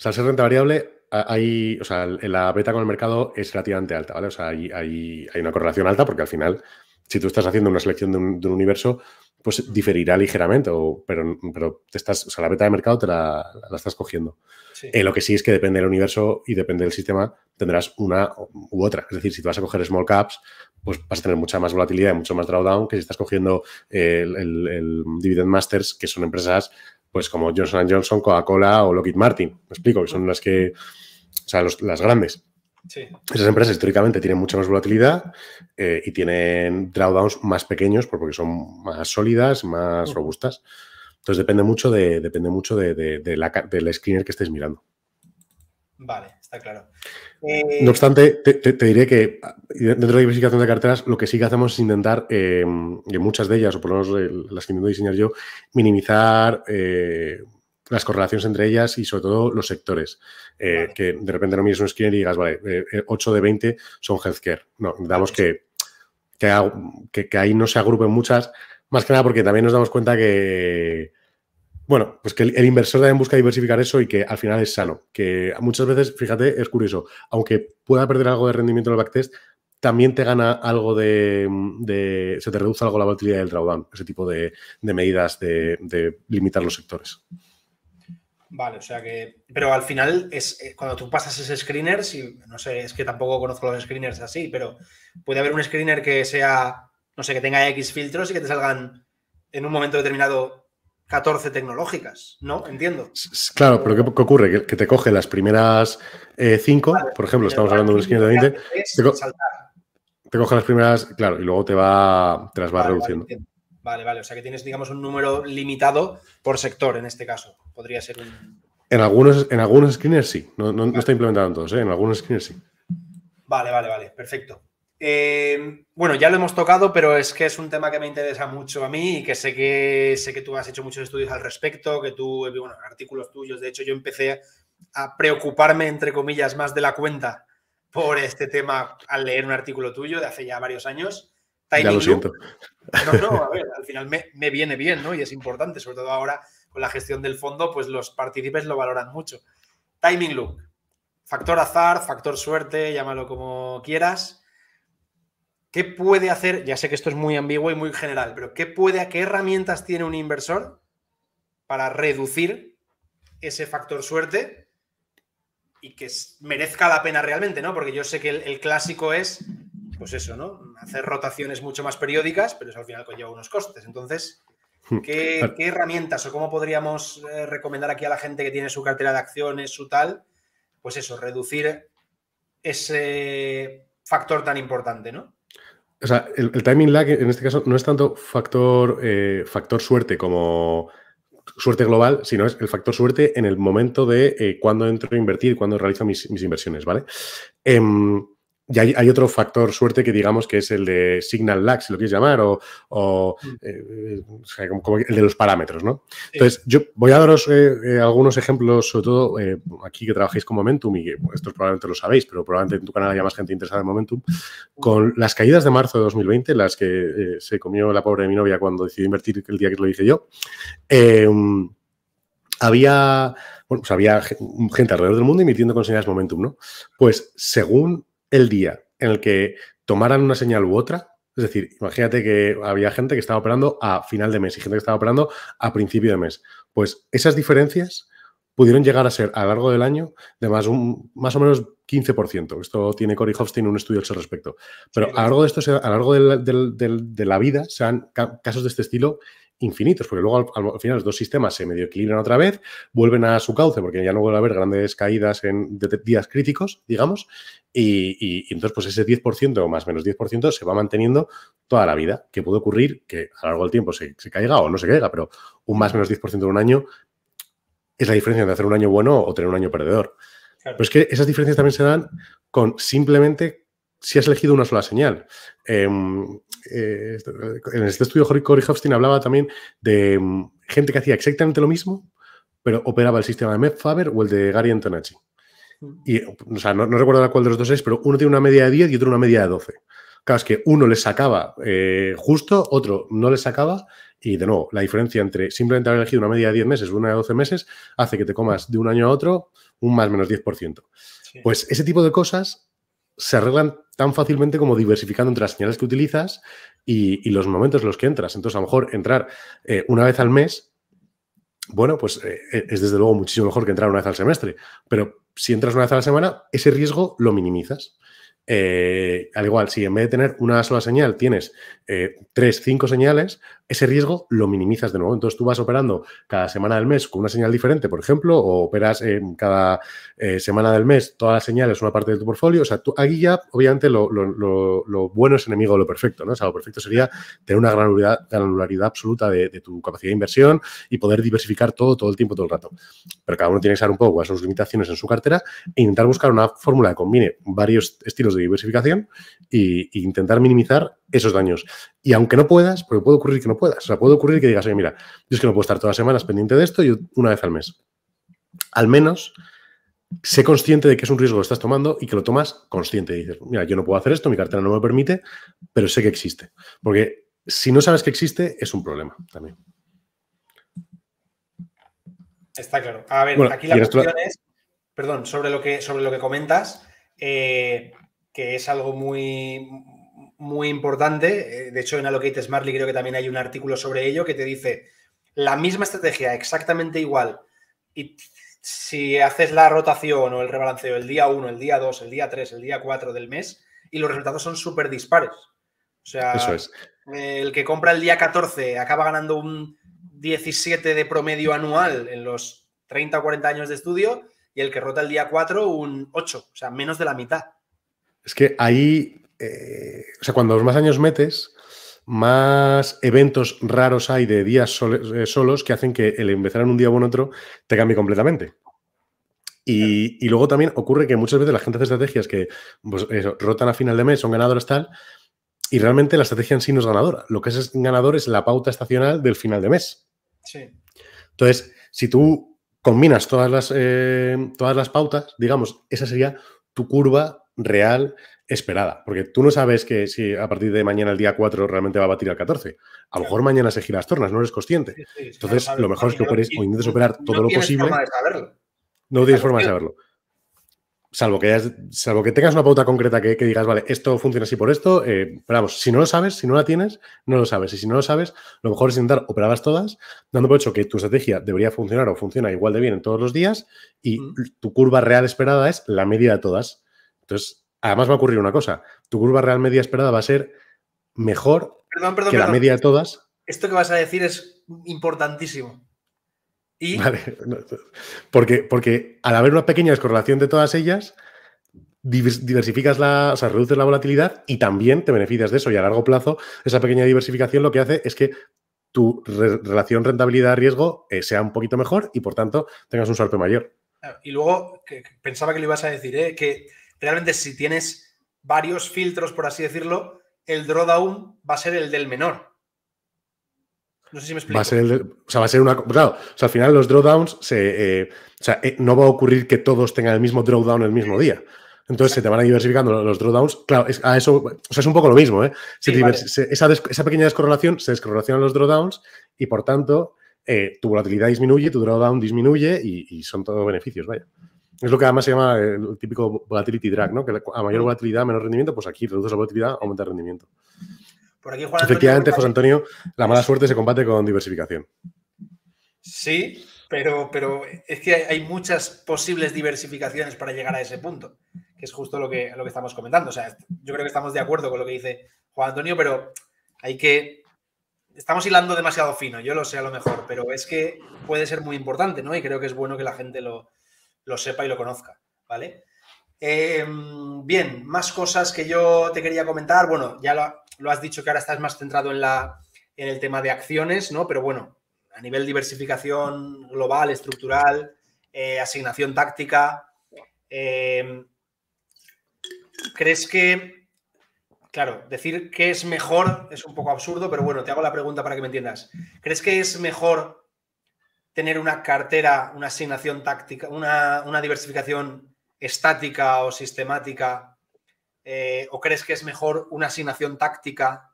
al ser renta variable, hay, o sea, la beta con el mercado es relativamente alta, ¿vale? O sea, hay, una correlación alta porque al final, si tú estás haciendo una selección de un, universo, pues diferirá ligeramente, pero, pero estás, o sea, la beta de mercado te la, estás cogiendo. Eh, lo que sí es que depende del universo y depende del sistema, tendrás una u otra. Es decir, si te vas a coger small caps, pues vas a tener mucha más volatilidad y mucho más drawdown que si estás cogiendo eh, el, Dividend Masters, que son empresas pues como Johnson Johnson, Coca-Cola o Lockheed Martin. Me explico, que son las que, o sea, las grandes. Esas empresas históricamente tienen mucha más volatilidad eh, y tienen drawdowns más pequeños porque son más sólidas, más mm. robustas. Entonces depende mucho de, depende mucho de, la, del screener que estés mirando. Vale, está claro. Eh, no obstante, te, diré que dentro de la diversificación de carteras, lo que sí que hacemos es intentar, en em, muchas de ellas, o por lo menos las que intento diseñar yo, minimizar eh, las correlaciones entre ellas y sobre todo los sectores. Eh, que de repente no mires un skin y digas, vale, 8 de 20 son healthcare. No, damos que, que ahí no se agrupen muchas, más que nada porque también nos damos cuenta que bueno, pues que el, inversor también busca diversificar eso y que al final es sano. Que muchas veces, fíjate, es curioso, aunque pueda perder algo de rendimiento en el backtest, también te gana algo de, se te reduce algo la volatilidad del drawdown, ese tipo de, medidas de, limitar los sectores. Vale, o sea que, pero al final es eh, cuando tú pasas ese screener, si, no sé, es que tampoco conozco los screeners así, pero puede haber un screener que sea, no sé, que tenga X filtros y que te salgan en un momento determinado 14 tecnológicas, ¿no? Entiendo. Claro, pero ¿qué, ocurre? Que, te coge las primeras eh, cinco por ejemplo, estamos hablando de un skin de 20. Te, coge las primeras, claro, y luego te, va, te las va reduciendo. Vale, vale, o sea que tienes, digamos, un número limitado por sector en este caso. Podría ser un... En algunos, en algunos screeners sí, no, está implementado en todos, ¿eh? en algunos screeners sí. Vale, vale, vale, perfecto. Em, bueno, ya lo hemos tocado, pero es que es un tema que me interesa mucho a mí y que sé que sé que tú has hecho muchos estudios al respecto, que tú, bueno, artículos tuyos. De hecho, yo empecé a preocuparme, entre comillas, más de la cuenta por este tema al leer un artículo tuyo de hace ya varios años. Timing ya lo siento. No, no, a ver, al final me, viene bien, ¿no? Y es importante, sobre todo ahora con la gestión del fondo, pues los partícipes lo valoran mucho. Timing loop, factor azar, factor suerte, llámalo como quieras. ¿Qué puede hacer? Ya sé que esto es muy ambiguo y muy general, pero ¿qué puede, qué herramientas tiene un inversor para reducir ese factor suerte y que merezca la pena realmente, ¿no? Porque yo sé que el, clásico es, pues eso, ¿no? Hacer rotaciones mucho más periódicas, pero eso al final conlleva unos costes. Entonces, hmm. ¿qué, herramientas o cómo podríamos eh, recomendar aquí a la gente que tiene su cartera de acciones, su tal, pues eso, reducir ese factor tan importante, ¿no? O sea, el, timing lag en este caso no es tanto factor, eh, factor suerte como suerte global, sino es el factor suerte en el momento de eh, cuando entro a invertir, cuando realizo mis, inversiones, ¿vale? Em, y hay, otro factor suerte que digamos que es el de signal lag, si lo quieres llamar, o, mm. eh, el de los parámetros, ¿no? Entonces, yo voy a daros eh, eh, algunos ejemplos, sobre todo aquí que trabajéis con Momentum, y estos probablemente lo sabéis, pero probablemente en tu canal haya más gente interesada en Momentum, mm. con las caídas de marzo de 2020, las que se comió la pobre de mi novia cuando decidí invertir el día que lo dije yo, em, había... Pues había gente alrededor del mundo emitiendo con señales Momentum, ¿no? Pues según el día en el que tomaran una señal u otra, es decir, imagínate que había gente que estaba operando a final de mes y gente que estaba operando a principio de mes, pues esas diferencias pudieron llegar a ser a lo largo del año de más, un, más o menos 15%. Esto tiene Cory Hofstein un estudio al respecto. Pero a lo largo de esto, a lo largo de la, la vida, se casos de este estilo infinitos, porque luego al, final los dos sistemas se medio equilibran otra vez, vuelven a su cauce, porque ya no vuelve a haber grandes caídas en días críticos, digamos, y, entonces pues ese 10% o más menos 10% se va manteniendo toda la vida, que puede ocurrir que a lo largo del tiempo se, caiga o no se caiga, pero un más menos 10% de un año es la diferencia entre hacer un año bueno o tener un año perdedor. pues Pero es que esas diferencias también se dan con simplemente si has elegido una sola señal. Em, eh, en este estudio Corey Hofstein hablaba también de mm, gente que hacía exactamente lo mismo, pero operaba el sistema de Faber o el de Gary Antonacci. Mm. Y, o sea, no, recuerdo recuerdo cuál de los dos es, pero uno tiene una media de 10 y otro una media de 12. Claro, es que uno le sacaba eh, justo, otro no le sacaba, y de nuevo, la diferencia entre simplemente haber elegido una media de 10 meses o una de 12 meses hace que te comas de un año a otro un más o menos 10%. Pues ese tipo de cosas se arreglan tan fácilmente como diversificando entre las señales que utilizas y, los momentos en los que entras. Entonces, a lo mejor entrar eh, una vez al mes, bueno, pues eh, eh, es desde luego muchísimo mejor que entrar una vez al semestre, pero si entras una vez a la semana, ese riesgo lo minimizas. al igual, si en vez de tener una sola señal tienes eh, tres, cinco señales, ese riesgo lo minimizas de nuevo. Entonces tú vas operando cada semana del mes con una señal diferente, por ejemplo, o operas en cada eh, semana del mes todas las señales, una parte de tu portfolio. O sea, tú, aquí ya, obviamente, lo, bueno es enemigo de lo perfecto, ¿no? O sea, lo perfecto sería tener una granularidad, granularidad absoluta de, tu capacidad de inversión y poder diversificar todo, todo el tiempo, todo el rato. Pero cada uno tiene que saber un poco a sus limitaciones en su cartera e intentar buscar una fórmula que combine varios estilos de diversificación e intentar minimizar esos daños. Y aunque no puedas, porque puede ocurrir que no puedas, o sea, puede ocurrir que digas, oye, mira, yo es que no puedo estar todas las semanas pendiente de esto y una vez al mes. Al menos, sé consciente de que es un riesgo que estás tomando y que lo tomas consciente. Y dices, mira, yo no puedo hacer esto, mi cartera no me permite, pero sé que existe. Porque si no sabes que existe, es un problema también. Está claro. A ver, aquí la cuestión es, perdón, sobre lo que, sobre lo que comentas, eh, que es algo muy, muy importante. Eh, de hecho, en Allocate Smartly creo que también hay un artículo sobre ello que te dice la misma estrategia, exactamente igual. Y si haces la rotación o el rebalanceo el día 1, el día 2, el día 3, el día 4 del mes, y los resultados son súper dispares. O sea, el que compra el día 14 acaba ganando un 17 de promedio anual en los 30 o 40 años de estudio y el que rota el día 4 un 8, o sea, menos de la mitad. Es que ahí eh, o sea, cuando más años metes, más eventos raros hay de días eh, solos que hacen que el empezar en un día o en otro te cambie completamente. Y, luego también ocurre que muchas veces la gente hace estrategias que pues, rotan a final de mes, son ganadoras tal, y realmente la estrategia en sí no es ganadora. Lo que es ganador es la pauta estacional del final de mes. Sí. Entonces, si tú combinas todas las, eh, todas las pautas, digamos, esa sería tu curva real esperada, porque tú no sabes que si a partir de mañana el día 4 realmente va a batir al 14. A lo mejor mañana se las tornas, no eres consciente, Entonces, lo mejor es que operes o intentes operar todo lo posible. No tienes forma de saberlo. Salvo que, salvo que tengas una pauta concreta que, digas, vale, esto funciona así por esto, eh, pero vamos, si no lo sabes, si no la tienes, no lo sabes. Y si no lo sabes, lo mejor es intentar operarlas todas, dando por hecho que tu estrategia debería funcionar o funciona igual de bien en todos los días y mm. tu curva real esperada es la media de todas. Entonces, Además va a ocurrir una cosa, tu curva real media esperada va a ser mejor que la media de todas. Esto que vas a decir es importantísimo. Vale, porque, al haber una pequeña descorrelación de todas ellas, diversificas la, o sea, reduces la volatilidad y también te beneficias de eso. Y a largo plazo, esa pequeña diversificación lo que hace es que tu relación rentabilidad-riesgo eh, sea un poquito mejor y por tanto tengas un salto mayor. Y luego, pensaba que le ibas a decir, ¿eh? que realmente si tienes varios filtros, por así decirlo, el drawdown va a ser el del menor. No sé si me explico. Va a ser, el o sea, va a ser una. Claro, al final los drawdowns se, eh, o sea, eh, no va a ocurrir que todos tengan el mismo drawdown el mismo día. Entonces se te van a diversificando los drawdowns. Claro, es, a eso, o sea, es un poco lo mismo. ¿eh? esa, pequeña descorrelación se descorrelacionan los drawdowns y por tanto eh, tu volatilidad disminuye, tu drawdown disminuye y, y son todos beneficios. Vaya. Es lo que además se llama el típico volatility drag, ¿no? Que a mayor mm. volatilidad, menor rendimiento, pues aquí reduces la volatilidad, aumenta el rendimiento. Por aquí, Juan Efectivamente, José Antonio, la mala suerte se combate con diversificación. Sí, pero, pero es que hay muchas posibles diversificaciones para llegar a ese punto, que es justo lo que, lo que estamos comentando. O sea, yo creo que estamos de acuerdo con lo que dice Juan Antonio, pero hay que estamos hilando demasiado fino, yo lo sé a lo mejor, pero es que puede ser muy importante, ¿no? Y creo que es bueno que la gente lo, lo sepa y lo conozca, ¿vale? Em, bien, más cosas que yo te quería comentar. Bueno, ya lo, has dicho que ahora estás más centrado en, la, en el tema de acciones, ¿no? Pero bueno, a nivel diversificación global, estructural, eh, asignación táctica, em, ¿crees que, claro, decir que es mejor es un poco absurdo, pero bueno, te hago la pregunta para que me entiendas. ¿Crees que es mejor tener una cartera, una asignación táctica, una, diversificación estática o sistemática? Eh, ¿O crees que es mejor una asignación táctica?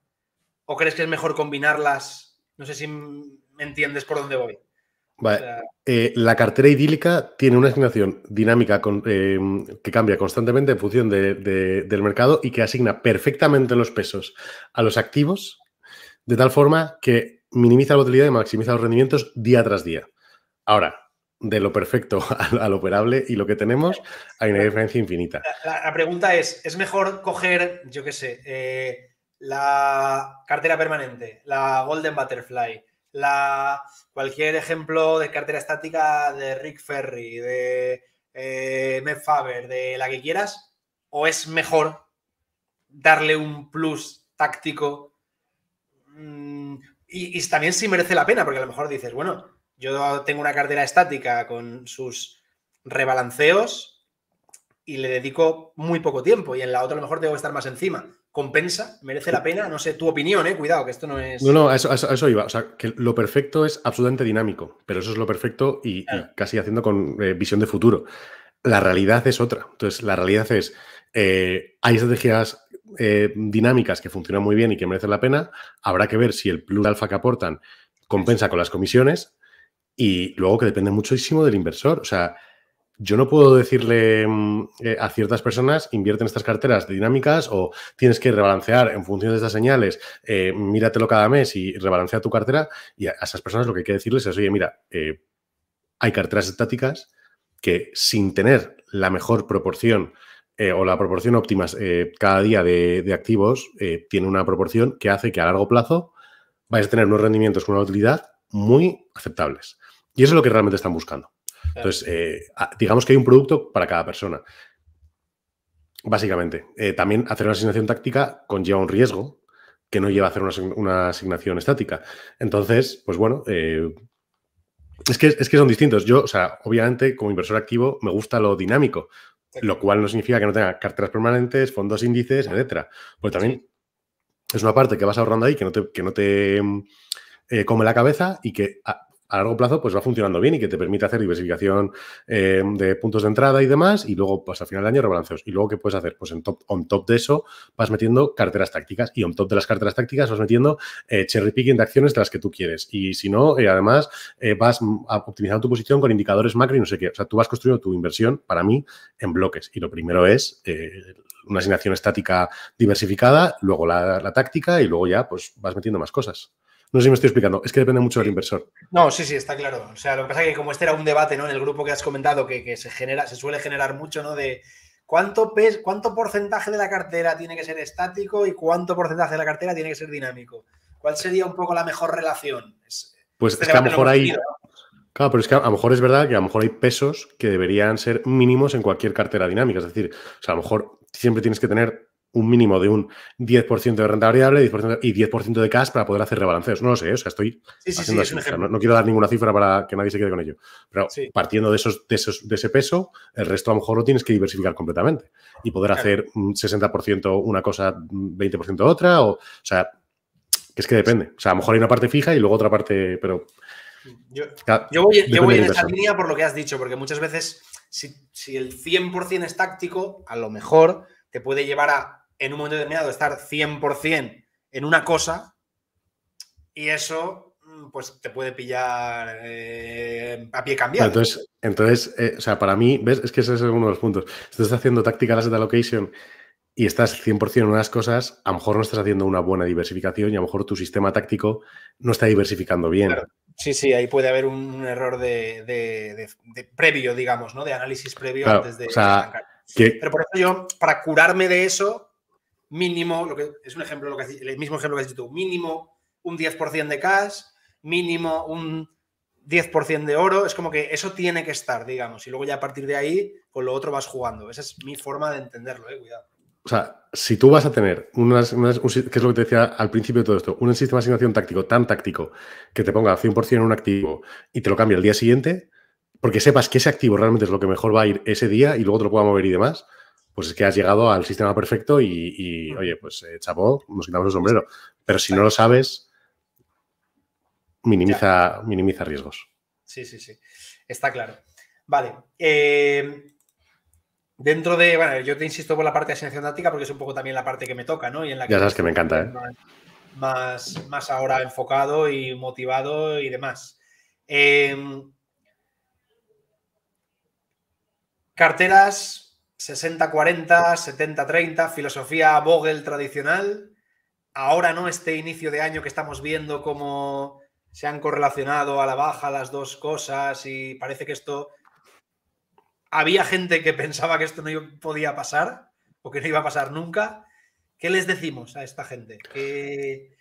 ¿O crees que es mejor combinarlas? No sé si me entiendes por dónde voy. Eh, la cartera idílica tiene una asignación dinámica eh, que cambia constantemente en función del mercado y que asigna perfectamente los pesos a los activos, de tal forma que minimiza la utilidad y maximiza los rendimientos día tras día. Ahora, de lo perfecto al, operable y lo que tenemos, hay una diferencia infinita. La, pregunta es, ¿es mejor coger, yo qué sé, eh, la cartera permanente, la Golden Butterfly, la, cualquier ejemplo de cartera estática de Rick Ferry, de eh, Matt de la que quieras, o es mejor darle un plus táctico mm, y, también sí merece la pena, porque a lo mejor dices, bueno, yo tengo una cartera estática con sus rebalanceos y le dedico muy poco tiempo y en la otra a lo mejor tengo que estar más encima. ¿Compensa? ¿Merece la pena? No sé, tu opinión, ¿eh? Cuidado, que esto no es... No, no, a eso, iba. O sea, que lo perfecto es absolutamente dinámico, pero eso es lo perfecto y, casi haciendo con eh, visión de futuro. La realidad es otra. Entonces, la realidad es, eh, hay estrategias eh, dinámicas que funcionan muy bien y que merecen la pena, habrá que ver si el plus alfa que aportan compensa con las comisiones y luego que depende muchísimo del inversor. O sea, yo no puedo decirle mm, eh, a ciertas personas, invierte en estas carteras dinámicas o tienes que rebalancear en función de estas señales, eh, míratelo cada mes y rebalancea tu cartera. Y a esas personas lo que hay que decirles es, oye, mira, hay carteras estáticas que sin tener la mejor proporción eh, o la proporción óptima eh, cada día de, activos eh, tiene una proporción que hace que a largo plazo vais a tener unos rendimientos con una utilidad muy aceptables. Y eso es lo que realmente están buscando. Entonces, digamos que hay un producto para cada persona. Básicamente, también hacer una asignación táctica conlleva un riesgo que no lleva a hacer una, asignación estática. Entonces, pues bueno, es que, es que, son distintos. Yo, o sea, obviamente, como inversor activo, me gusta lo dinámico lo cual no significa que no tenga carteras permanentes, fondos índices, etcétera. Porque también es una parte que vas ahorrando ahí, que no te, que no te mm, eh, come la cabeza y que ah, a largo plazo pues va funcionando bien y que te permite hacer diversificación eh, de puntos de entrada y demás y luego pues al final del año rebalanceos y luego qué puedes hacer pues en top on top de eso vas metiendo carteras tácticas y on top de las carteras tácticas vas metiendo eh, cherry picking de acciones de las que tú quieres y si no eh, además vas optimizando tu posición con indicadores macro y no sé qué o sea tú vas construyendo tu inversión para mí en bloques y lo primero es una asignación estática diversificada, luego la, táctica y luego ya pues vas metiendo más cosas. No sé si me estoy explicando, es que depende mucho del inversor. No, sí, sí, está claro. O sea, lo que pasa es que como este era un debate, ¿no? En el grupo que has comentado, que, se genera, se suele generar mucho, ¿no? De cuánto cuánto porcentaje de la cartera tiene que ser estático y cuánto porcentaje de la cartera tiene que ser dinámico. ¿Cuál sería un poco la mejor relación? pues este es que a lo mejor hay. Claro, pero es que a lo mejor es verdad que a lo mejor hay pesos que deberían ser mínimos en cualquier cartera dinámica. Es decir, o sea, a lo mejor siempre tienes que tener un mínimo de un 10% de renta variable y 10% de cash para poder hacer rebalanceos. No lo sé, ¿eh? o sea, estoy sí, sí, haciendo sí, así. no, quiero dar ninguna cifra para que nadie se quede con ello. Pero partiendo de esos, de, ese peso, el resto a lo mejor lo tienes que diversificar completamente y poder hacer un 60% una cosa, 20% otra, o, sea, que es que depende. O sea, a lo mejor hay una parte fija y luego otra parte, pero... voy, yo voy en esa línea por lo que has dicho, porque muchas veces si, el 100% es táctico, a lo mejor te puede llevar a, en un momento determinado, estar 100% en una cosa y eso mm, pues te puede pillar eh, a pie cambiado. Entonces, entonces eh, o sea, para mí, ¿ves? Es que ese es uno de los puntos. Si estás haciendo tactical asset allocation y estás 100% en unas cosas, a lo mejor no estás haciendo una buena diversificación y a lo mejor tu sistema táctico no está diversificando bien. Sí, sí, ahí puede haber un error de, previo, digamos, ¿no? De análisis previo antes de Pero por eso yo, para curarme de eso, mínimo, lo que es un ejemplo, lo que, el mismo ejemplo que has dicho tú, mínimo un 10% de cash, mínimo un 10% de oro, es como que eso tiene que estar, digamos, y luego ya a partir de ahí, con lo otro vas jugando. Esa es mi forma de entenderlo, eh, cuidado o sea, si tú vas a tener una que es lo que te decía al principio de todo esto, un sistema de asignación táctico tan táctico que te ponga 100% en un activo y te lo cambia el día siguiente, porque sepas que ese activo realmente es lo que mejor va a ir ese día y luego te lo pueda mover y demás, pues es que has llegado al sistema perfecto y, oye, pues eh, chapó, nos quitamos el sombrero. Pero si no lo sabes, minimiza, minimiza riesgos. Sí, sí, sí. Está claro. Vale. Eh, Dentro de, bueno, yo te insisto por la parte de asignación táctica porque es un poco también la parte que me toca, ¿no? Y en la que ya sabes que me encanta, ¿eh? Más, más ahora enfocado y motivado y demás. Em, carteras 60-40, 70-30, filosofía Vogel tradicional. Ahora no este inicio de año que estamos viendo cómo se han correlacionado a la baja las dos cosas y parece que esto había gente que pensaba que esto no podía pasar o que no iba a pasar nunca. ¿Qué les decimos a esta gente? Que,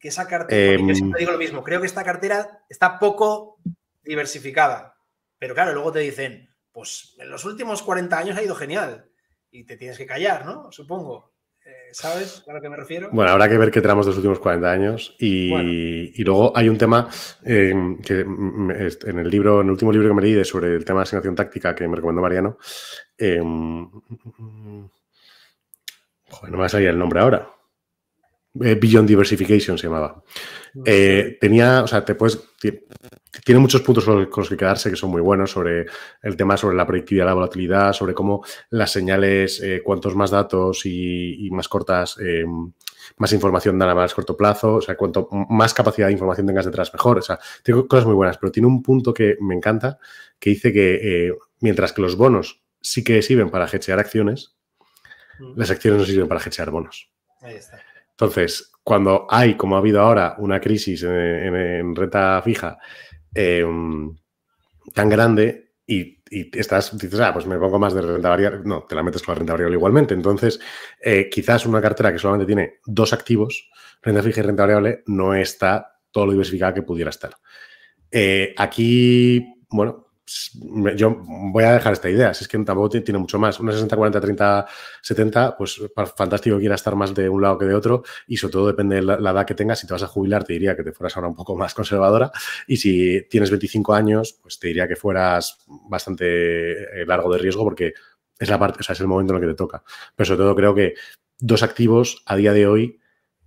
esa cartera, yo siempre em. digo lo mismo, creo que esta cartera está poco diversificada, pero claro, luego te dicen, pues en los últimos 40 años ha ido genial y te tienes que callar, ¿no? Supongo. ¿Sabes a lo que me refiero? Bueno, habrá que ver qué tramos de los últimos 40 años. Y, luego hay un tema eh, que mm, en el libro, en el último libro que me leí sobre el tema de asignación táctica que me recomendó Mariano. Eh, mm, joder, no me va a el nombre ahora. Eh, Beyond Diversification se llamaba. tenía, o sea, te puedes, tiene muchos puntos con los que quedarse que son muy buenos, sobre el tema sobre la predictividad, la volatilidad, sobre cómo las señales, eh, cuantos más datos y, más cortas, eh, más información dan a más corto plazo, o sea, cuanto más capacidad de información tengas detrás, mejor. O sea, tiene cosas muy buenas, pero tiene un punto que me encanta, que dice que eh, mientras que los bonos sí que sirven para hechear acciones, mm. las acciones no sirven para hedgear bonos. Ahí está. Entonces, cuando hay, como ha habido ahora, una crisis en renta fija Em, tan grande y, estás, dices, ah, pues me pongo más de renta variable. No, te la metes con la renta variable igualmente. Entonces, eh, quizás una cartera que solamente tiene dos activos, renta fija y renta variable, no está todo lo diversificada que pudiera estar. Eh, aquí, bueno, pues, yo voy a dejar esta idea, si es que tampoco tiene mucho más. Una 60, 40, 30, 70, pues fantástico que quiera estar más de un lado que de otro y sobre todo depende de la, edad que tengas. Si te vas a jubilar, te diría que te fueras ahora un poco más conservadora y si tienes 25 años, pues te diría que fueras bastante eh, largo de riesgo porque es la parte, o sea, es el momento en el que te toca. Pero sobre todo creo que dos activos a día de hoy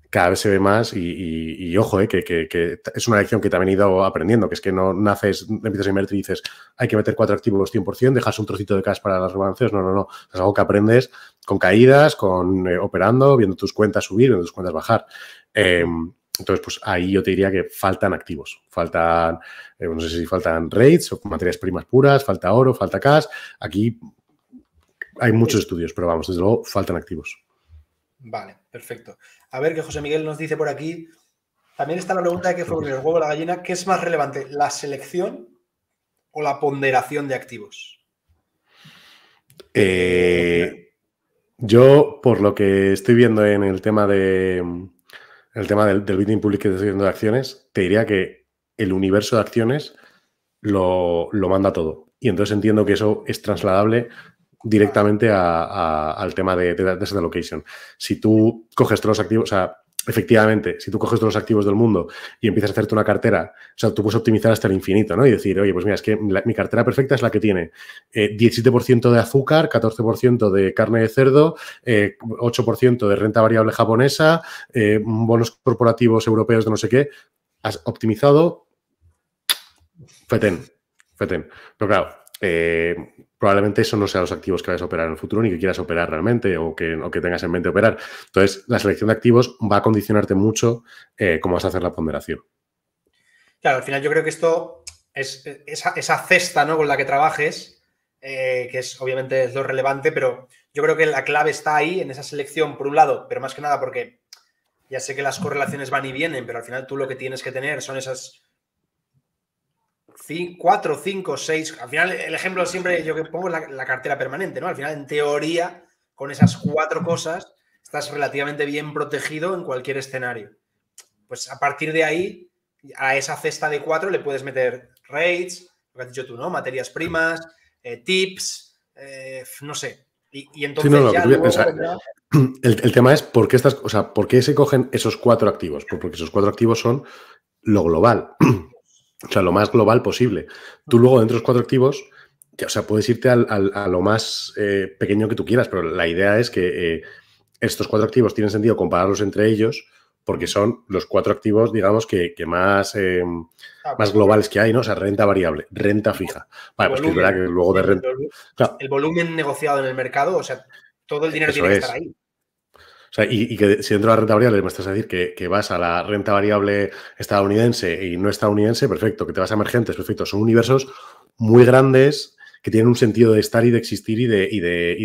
cada vez se ve más y, ojo, eh, que, es una lección que te he ido aprendiendo, que es que no naces, empiezas a invertir y dices, hay que meter cuatro activos 100%, dejas un trocito de cash para las rebalanceos, no, no, no, es algo que aprendes con caídas, con eh, operando, viendo tus cuentas subir, viendo tus cuentas bajar. Em, entonces, pues ahí yo te diría que faltan activos, faltan, eh, no sé si faltan rates o materias primas puras, falta oro, falta cash. Aquí hay muchos estudios, pero vamos, desde luego faltan activos. Vale, perfecto. A ver, que José Miguel nos dice por aquí. También está la pregunta de qué fue el huevo o la gallina. ¿Qué es más relevante, la selección o la ponderación de activos? Eh, yo, por lo que estoy viendo en el tema de el tema del, del bidding public de acciones, te diría que el universo de acciones lo, lo manda todo. Y entonces entiendo que eso es trasladable directamente al tema de, de, de Si tú coges todos los activos, o sea, efectivamente, si tú coges todos los activos del mundo y empiezas a hacerte una cartera, o sea, tú puedes optimizar hasta el infinito, ¿no? Y decir, oye, pues mira, es que mi cartera perfecta es la que tiene 17% eh, de azúcar, 14% de carne de cerdo, 8% eh, de renta variable japonesa, eh, bonos corporativos europeos de no sé qué. Has optimizado, fetén, fetén. Pero claro, probablemente eso no sea los activos que vayas a operar en el futuro ni que quieras operar realmente o que, que tengas en mente operar. Entonces, la selección de activos va a condicionarte mucho eh, cómo vas a hacer la ponderación. Claro, al final yo creo que esto es esa, cesta ¿no? con la que trabajes, eh, que es obviamente es lo relevante, pero yo creo que la clave está ahí, en esa selección, por un lado, pero más que nada porque ya sé que las correlaciones van y vienen, pero al final tú lo que tienes que tener son esas 4, 5, 6. Al final, el ejemplo siempre yo que pongo es la, cartera permanente, ¿no? Al final, en teoría, con esas cuatro cosas, estás relativamente bien protegido en cualquier escenario. Pues a partir de ahí, a esa cesta de cuatro le puedes meter rates, lo que has dicho tú, ¿no? Materias primas, eh, tips, eh, no sé. Y, entonces el, tema es por qué estas, o sea, por qué se cogen esos cuatro activos. Pues porque esos cuatro activos son lo global. O sea, lo más global posible. Tú luego dentro de los cuatro activos, o sea, puedes irte al, al, a lo más eh, pequeño que tú quieras, pero la idea es que eh, estos cuatro activos tienen sentido compararlos entre ellos porque son los cuatro activos, digamos, que, más, eh, ah, más pues globales que hay, ¿no? O sea, renta variable, renta fija. Vale, pues que es que luego de renta... El volumen, negociado en el mercado, o sea, todo el dinero tiene que estar ahí. O sea, y, que si dentro de la renta variable me estás a decir que, vas a la renta variable estadounidense y no estadounidense, perfecto, que te vas a emergentes, perfecto. Son universos muy grandes que tienen un sentido de estar y de existir y de,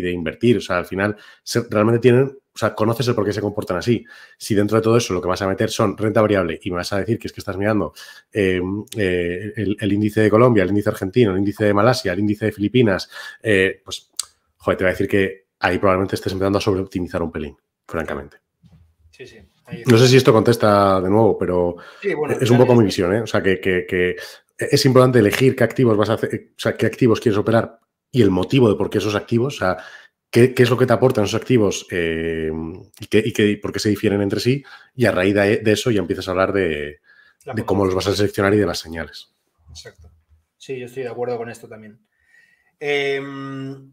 de, invertir. O sea, al final realmente tienen, o sea, conoces el por qué se comportan así. Si dentro de todo eso lo que vas a meter son renta variable y me vas a decir que es que estás mirando eh, eh, el, índice de Colombia, el índice argentino, el índice de Malasia, el índice de Filipinas, eh, pues, joder, te voy a decir que ahí probablemente estés empezando a sobreoptimizar un pelín francamente. No sé si esto contesta de nuevo, pero es un poco mi visión, ¿eh? O sea, que, es importante elegir qué activos vas a hacer, o sea, qué activos quieres operar y el motivo de por qué esos activos, o sea, qué, es lo que te aportan esos activos eh, y, por qué se difieren entre sí, y a raíz de, eso ya empiezas a hablar de, cómo los vas a seleccionar y de las señales. Exacto. Sí, yo estoy de acuerdo con esto también. Em,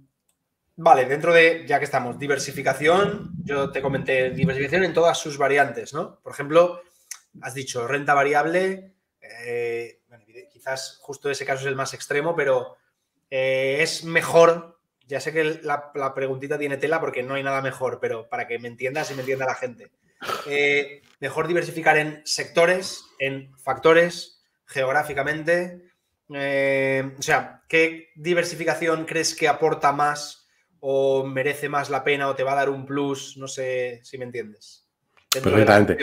Vale, dentro de, ya que estamos, diversificación, yo te comenté diversificación en todas sus variantes, ¿no? Por ejemplo, has dicho renta variable, eh, quizás justo ese caso es el más extremo, pero eh, es mejor, ya sé que la, preguntita tiene tela porque no hay nada mejor, pero para que me entiendas y me entienda la gente. Eh, mejor diversificar en sectores, en factores, geográficamente. o sea, ¿qué diversificación crees que aporta más? o merece más la pena o te va a dar un plus, no sé si me entiendes. Perfectamente.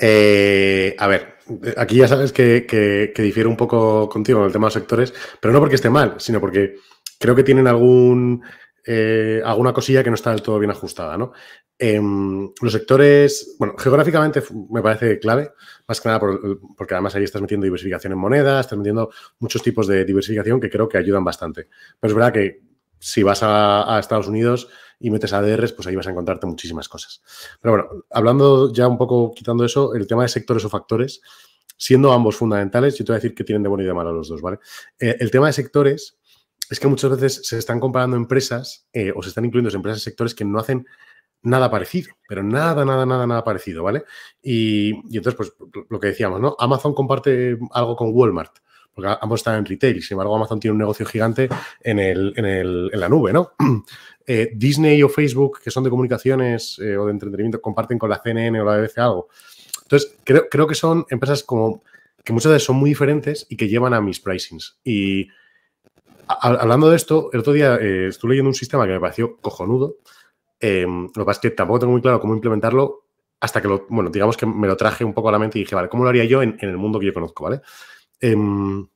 Eh, a ver, aquí ya sabes que, que, difiero un poco contigo en el tema de los sectores, pero no porque esté mal, sino porque creo que tienen algún, eh, alguna cosilla que no está del todo bien ajustada. ¿no? Em, los sectores, bueno, geográficamente me parece clave, más que nada porque además ahí estás metiendo diversificación en monedas, estás metiendo muchos tipos de diversificación que creo que ayudan bastante. Pero es verdad que si vas a, Estados Unidos y metes ADRs, pues ahí vas a encontrarte muchísimas cosas. Pero bueno, hablando ya un poco, quitando eso, el tema de sectores o factores, siendo ambos fundamentales, yo te voy a decir que tienen de bueno y de malo los dos, ¿vale? Eh, el tema de sectores es que muchas veces se están comparando empresas eh, o se están incluyendo empresas sectores que no hacen nada parecido, pero nada, nada, nada, nada parecido, ¿vale? y entonces, pues lo que decíamos, ¿no? Amazon comparte algo con Walmart porque ambos están en retail. Sin embargo, Amazon tiene un negocio gigante en, la nube, ¿no? Eh, Disney o Facebook, que son de comunicaciones eh, o de entretenimiento, comparten con la CNN o la BBC algo. Entonces, creo, que son empresas como que muchas veces son muy diferentes y que llevan a mis pricings. Y hablando de esto, el otro día eh, estuve leyendo un sistema que me pareció cojonudo. lo que pasa es que tampoco tengo muy claro cómo implementarlo hasta que lo, bueno, digamos que me lo traje un poco a la mente y dije, vale, ¿cómo lo haría yo en, en el mundo que yo conozco, ¿vale? Em,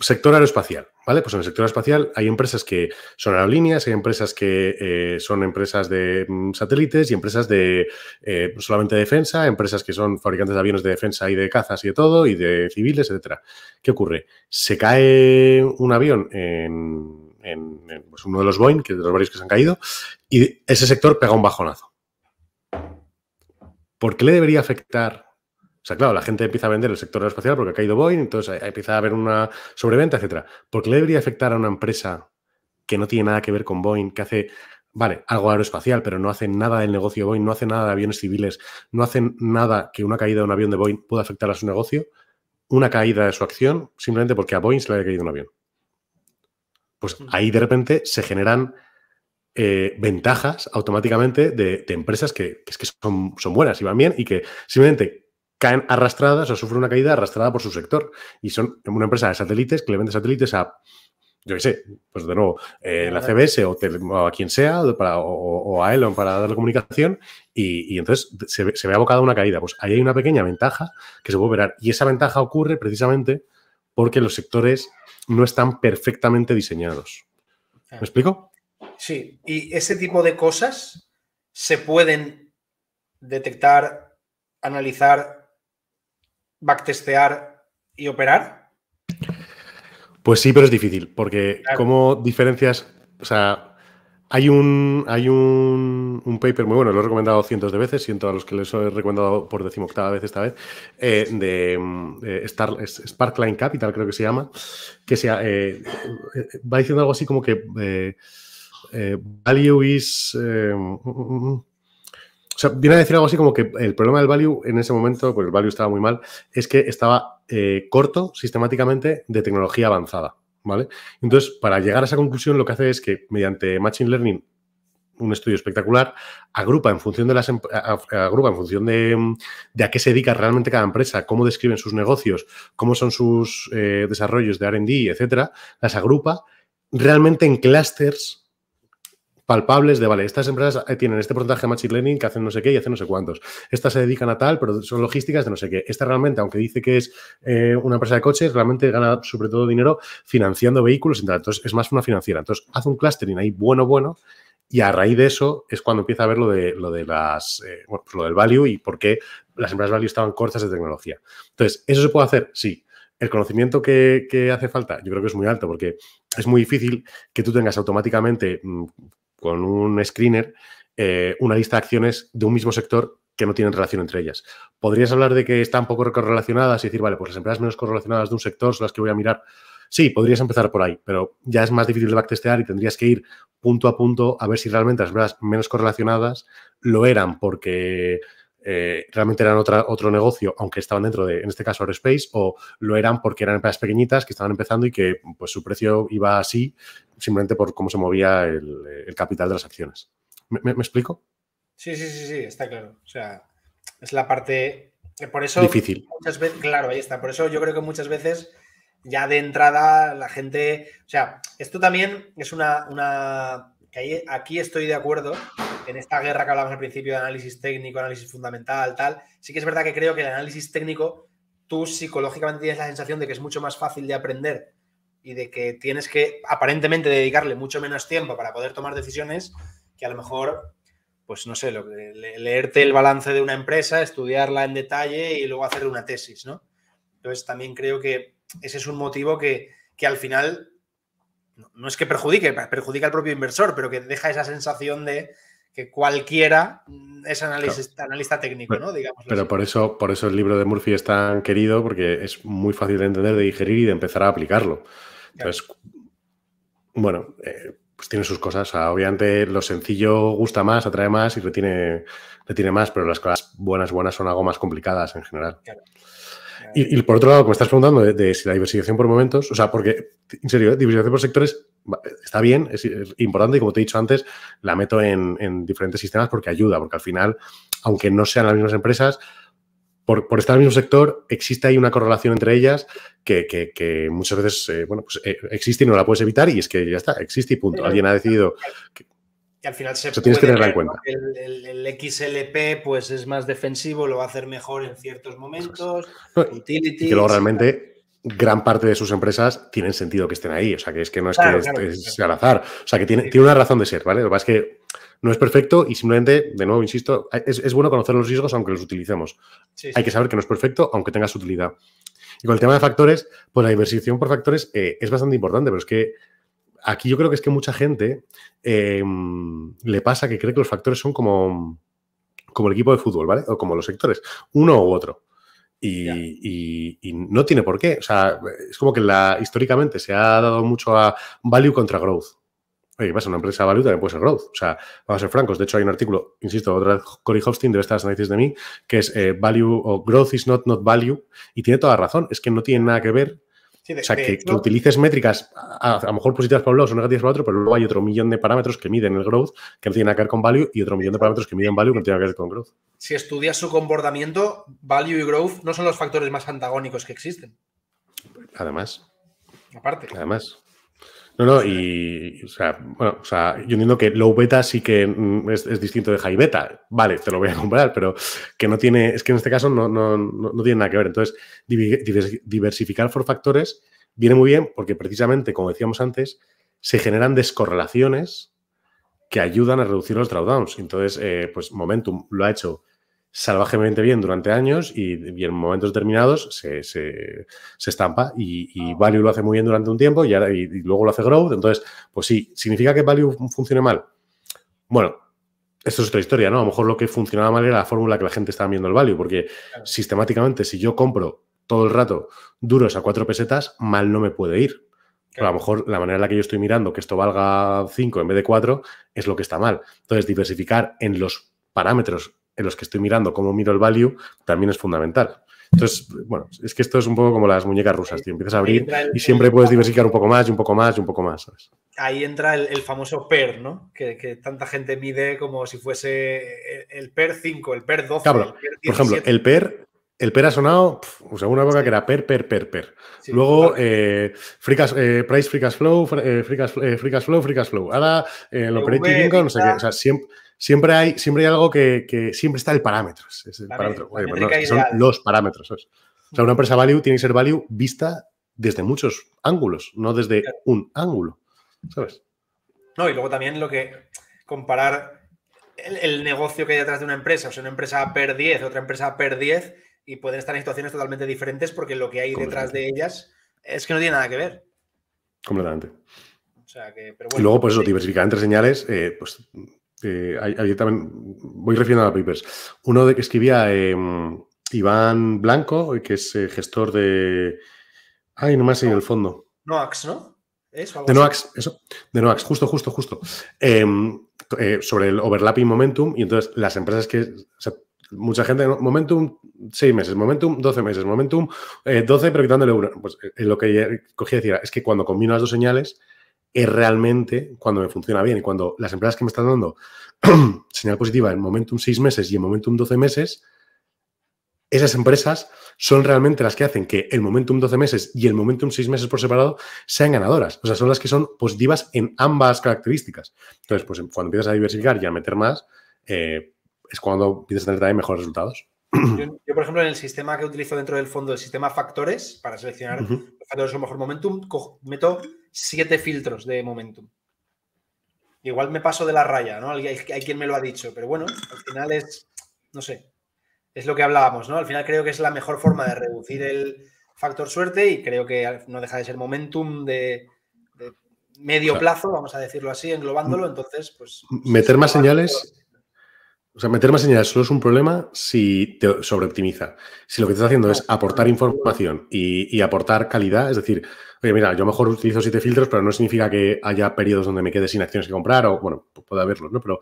sector aeroespacial, ¿vale? Pues en el sector aeroespacial hay empresas que son aerolíneas, hay empresas que eh, son empresas de mm, satélites y empresas de eh, solamente defensa, empresas que son fabricantes de aviones de defensa y de cazas y de todo, y de civiles, etcétera. ¿Qué ocurre? Se cae un avión en, pues, uno de los Boeing, que es de los varios que se han caído, y ese sector pega un bajonazo. ¿Por qué le debería afectar o sea, claro, la gente empieza a vender el sector aeroespacial porque ha caído Boeing, entonces eh, empieza a haber una sobreventa, etcétera. ¿Por qué le debería afectar a una empresa que no tiene nada que ver con Boeing, que hace, vale, algo aeroespacial, pero no hace nada del negocio de Boeing, no hace nada de aviones civiles, no hace nada que una caída de un avión de Boeing pueda afectar a su negocio? Una caída de su acción simplemente porque a Boeing se le haya caído un avión. Pues ahí de repente se generan eh, ventajas automáticamente de, empresas que, es que son, son buenas y van bien y que simplemente caen arrastradas o sufren una caída arrastrada por su sector. Y son una empresa de satélites que le vende satélites a, yo qué sé, pues de nuevo, eh, la CBS o, a quien sea, para, o, a Elon para darle comunicación, y, entonces se, se, ve abocada a una caída. Pues ahí hay una pequeña ventaja que se puede operar. Y esa ventaja ocurre precisamente porque los sectores no están perfectamente diseñados. ¿Me explico? Sí, y ese tipo de cosas se pueden detectar, analizar, backtestear y operar? Pues sí, pero es difícil, porque como diferencias? O sea, hay un, hay un, paper muy bueno, lo he recomendado cientos de veces, siento a los que les he recomendado por decimoctava vez esta vez, eh, de estar eh, Sparkline Capital, creo que se llama, que sea, eh, va diciendo algo así como que value is. Mm, mm, mm, sea, viene a decir algo así como que el problema del value en ese momento, porque el value estaba muy mal, es que estaba eh, corto sistemáticamente de tecnología avanzada, ¿vale? Entonces, para llegar a esa conclusión, lo que hace es que mediante Machine Learning un estudio espectacular, agrupa en función de las em, agrupa en función de, a qué se dedica realmente cada empresa, cómo describen sus negocios, cómo son sus eh, desarrollos de RD, etcétera, las agrupa realmente en clusters palpables de, vale, estas empresas eh, tienen este porcentaje de machine learning que hacen no sé qué y hacen no sé cuántos. Estas se dedican a tal, pero son logísticas de no sé qué. Esta realmente, aunque dice que es eh, una empresa de coches, realmente gana sobre todo dinero financiando vehículos y Entonces, es más una financiera. Entonces, hace un clustering ahí bueno, bueno. Y a raíz de eso es cuando empieza a ver lo de, lo de las, eh, pues lo del value y por qué las empresas value estaban cortas de tecnología. Entonces, ¿eso se puede hacer? Sí. El conocimiento que hace falta, yo creo que es muy alto, porque es muy difícil que tú tengas automáticamente mm, con un screener eh, una lista de acciones de un mismo sector que no tienen relación entre ellas. ¿Podrías hablar de que están poco correlacionadas y decir, vale, pues las empresas menos correlacionadas de un sector son las que voy a mirar? Sí, podrías empezar por ahí, pero ya es más difícil de backtestear y tendrías que ir punto a punto a ver si realmente las empresas menos correlacionadas lo eran porque eh, realmente eran otra, otro negocio, aunque estaban dentro de, en este caso, Aerospace, o lo eran porque eran empresas pequeñitas que estaban empezando y que pues, su precio iba así simplemente por cómo se movía el, capital de las acciones. ¿Me, me, explico? Sí, sí, sí, sí, está claro. O sea, es la parte... Eh, por eso... Difícil. claro, ahí está. Por eso yo creo que muchas veces ya de entrada la gente... O sea, esto también es una... aquí estoy de acuerdo en esta guerra que hablamos al principio de análisis técnico, análisis fundamental, tal, sí que es verdad que creo que el análisis técnico, tú psicológicamente tienes la sensación de que es mucho más fácil de aprender y de que tienes que aparentemente dedicarle mucho menos tiempo para poder tomar decisiones que a lo mejor, pues no sé, lo, leerte el balance de una empresa, estudiarla en detalle y luego hacerle una tesis, ¿no? Entonces también creo que ese es un motivo que, al final no, no es que perjudique, perjudica al propio inversor, pero que deja esa sensación de que cualquiera mm, es analista técnico, ¿no? Digamos pero por eso, por eso el libro de Murphy es tan querido, porque es muy fácil de entender, de digerir y de empezar a aplicarlo. Entonces, bueno, eh, pues tiene sus cosas. obviamente lo sencillo gusta más, atrae más y retiene, más, pero las cosas buenas, buenas son algo más complicadas en general. Y, por otro lado, como estás preguntando de, si la diversificación por momentos, o sea, porque, en serio, ¿eh? diversificación por sectores está bien, es, importante y como te he dicho antes, la meto en, diferentes sistemas porque ayuda, porque al final, aunque no sean las mismas empresas, por, por estar en el mismo sector, existe ahí una correlación entre ellas que, muchas veces, eh, bueno, pues eh, existe y no la puedes evitar y es que ya está, existe y punto. Alguien ha decidido... Que, al final se que tener en cuenta. El, XLP pues es más defensivo, lo va a hacer mejor en ciertos momentos. utility. utilities, y luego realmente gran parte de sus empresas tienen sentido que estén ahí. O sea, que es que no es que al azar. O sea, que tiene, tiene, una razón de ser, ¿vale? Lo que pasa es que no es perfecto y simplemente, de nuevo, insisto, es, bueno conocer los riesgos aunque los utilicemos. Hay que saber que no es perfecto aunque tenga su utilidad. Y con el tema de factores, pues la diversificación por factores eh, es bastante importante, pero es que aquí yo creo que es que mucha gente em, le pasa que cree que los factores son como, como el equipo de fútbol, ¿vale? O como los sectores, uno u otro. Y, no tiene por qué. O sea, es como que la, históricamente se ha dado mucho a value contra growth. Oye, vas a una empresa value también puede ser growth. O sea, vamos a ser francos. De hecho, hay un artículo, insisto, otra vez Cory Hofstein debe estar las de mí, que es eh, value o growth is not not value. Y tiene toda la razón. Es que no tiene nada que ver o sea, que, utilices métricas a, lo mejor positivas para un lado o negativas para otro, pero luego hay otro millón de parámetros que miden el growth que no tienen nada que ver con value y otro millón de parámetros que miden value que no tienen nada que ver con growth. Si estudias su comportamiento, value y growth no son los factores más antagónicos que existen. Además. Aparte. Además. No, no, y, o sea, bueno, o sea, yo entiendo que low beta sí que mm, es, distinto de high beta. Vale, te lo voy a comprar, pero que no tiene, es que en este caso no, no, tiene nada que ver. Entonces, diversificar por factores viene muy bien porque precisamente, como decíamos antes, se generan descorrelaciones que ayudan a reducir los drawdowns. Entonces, eh, pues Momentum lo ha hecho salvajemente bien durante años y, en momentos determinados se, estampa y, y, ah. Value lo hace muy bien durante un tiempo y, y, luego lo hace Growth. Entonces, pues sí, ¿significa que Value funcione mal? Bueno, esto es otra historia, ¿no? A lo mejor lo que funcionaba mal era la fórmula que la gente estaba viendo el Value, porque sistemáticamente si yo compro todo el rato duros a cuatro pesetas, mal no me puede ir. a lo mejor la manera en la que yo estoy mirando que esto valga 5 en vez de 4 es lo que está mal. Entonces, diversificar en los parámetros en los que estoy mirando cómo miro el value también es fundamental. Entonces, bueno, es que esto es un poco como las muñecas rusas, tío. Empiezas a abrir y siempre puedes diversificar un poco más y un poco más y un poco más, ¿sabes? Ahí entra el, famoso PER, ¿no? Que, tanta gente mide como si fuese el PER 5, el PER 12. el PER por ejemplo, el PER el PER ha sonado, o sea, una época que era PER, PER, PER, PER. Luego, eh, eh, Price Free eh, Flow, free Flow, Free Flow. Ahora, el Operating Income, no sé qué. O sea, siempre, siempre hay, siempre hay algo que, siempre está el parámetro. el parámetro. Pues son los parámetros. ¿sabes? O sea, una empresa value tiene que ser value vista desde muchos ángulos, no desde un ángulo. ¿Sabes? No, y luego también lo que comparar el, negocio que hay detrás de una empresa, o sea, una empresa per 10, otra empresa per 10, y pueden estar en situaciones totalmente diferentes porque lo que hay detrás de ellas es que no tiene nada que ver. Completamente. y luego, pues eso, diversificar entre señales, eh, pues eh, también, voy refiriendo a papers. Uno de que escribía em, Iván Blanco, que es eh, gestor de. Ay, no me en el fondo. Noax, ¿no? de Noax, eso. De Noax, justo, justo, justo. Em, eh, sobre el overlapping momentum, y entonces las empresas que. mucha gente, momentum, seis meses, momentum, 12 meses, momentum, 12, pero quitándole uno. Pues lo que cogía decía, es que cuando combino las dos señales, es realmente cuando me funciona bien. Y cuando las empresas que me están dando señal positiva en momentum seis meses y en momentum 12 meses, esas empresas son realmente las que hacen que el momentum 12 meses y el momentum seis meses por separado sean ganadoras. O sea, son las que son positivas en ambas características. Entonces, pues cuando empiezas a diversificar y a meter más, eh, es cuando empiezas a tener también mejores resultados. Yo, por ejemplo, en el sistema que utilizo dentro del fondo, el sistema factores, para seleccionar los factores o mejor momentum, meto siete filtros de momentum. Igual me paso de la raya, ¿no? Hay, quien me lo ha dicho, pero bueno, al final es, no sé, es lo que hablábamos, ¿no? Al final creo que es la mejor forma de reducir el factor suerte y creo que no deja de ser momentum de, medio plazo, vamos a decirlo así, englobándolo, entonces, pues... Meter más señales o sea, meter más señales solo es un problema si te sobreoptimiza. Si lo que estás haciendo es aportar información y, aportar calidad, es decir, oye, mira, yo mejor utilizo siete filtros, pero no significa que haya periodos donde me quede sin acciones que comprar, o bueno, puede haberlos, ¿no? Pero,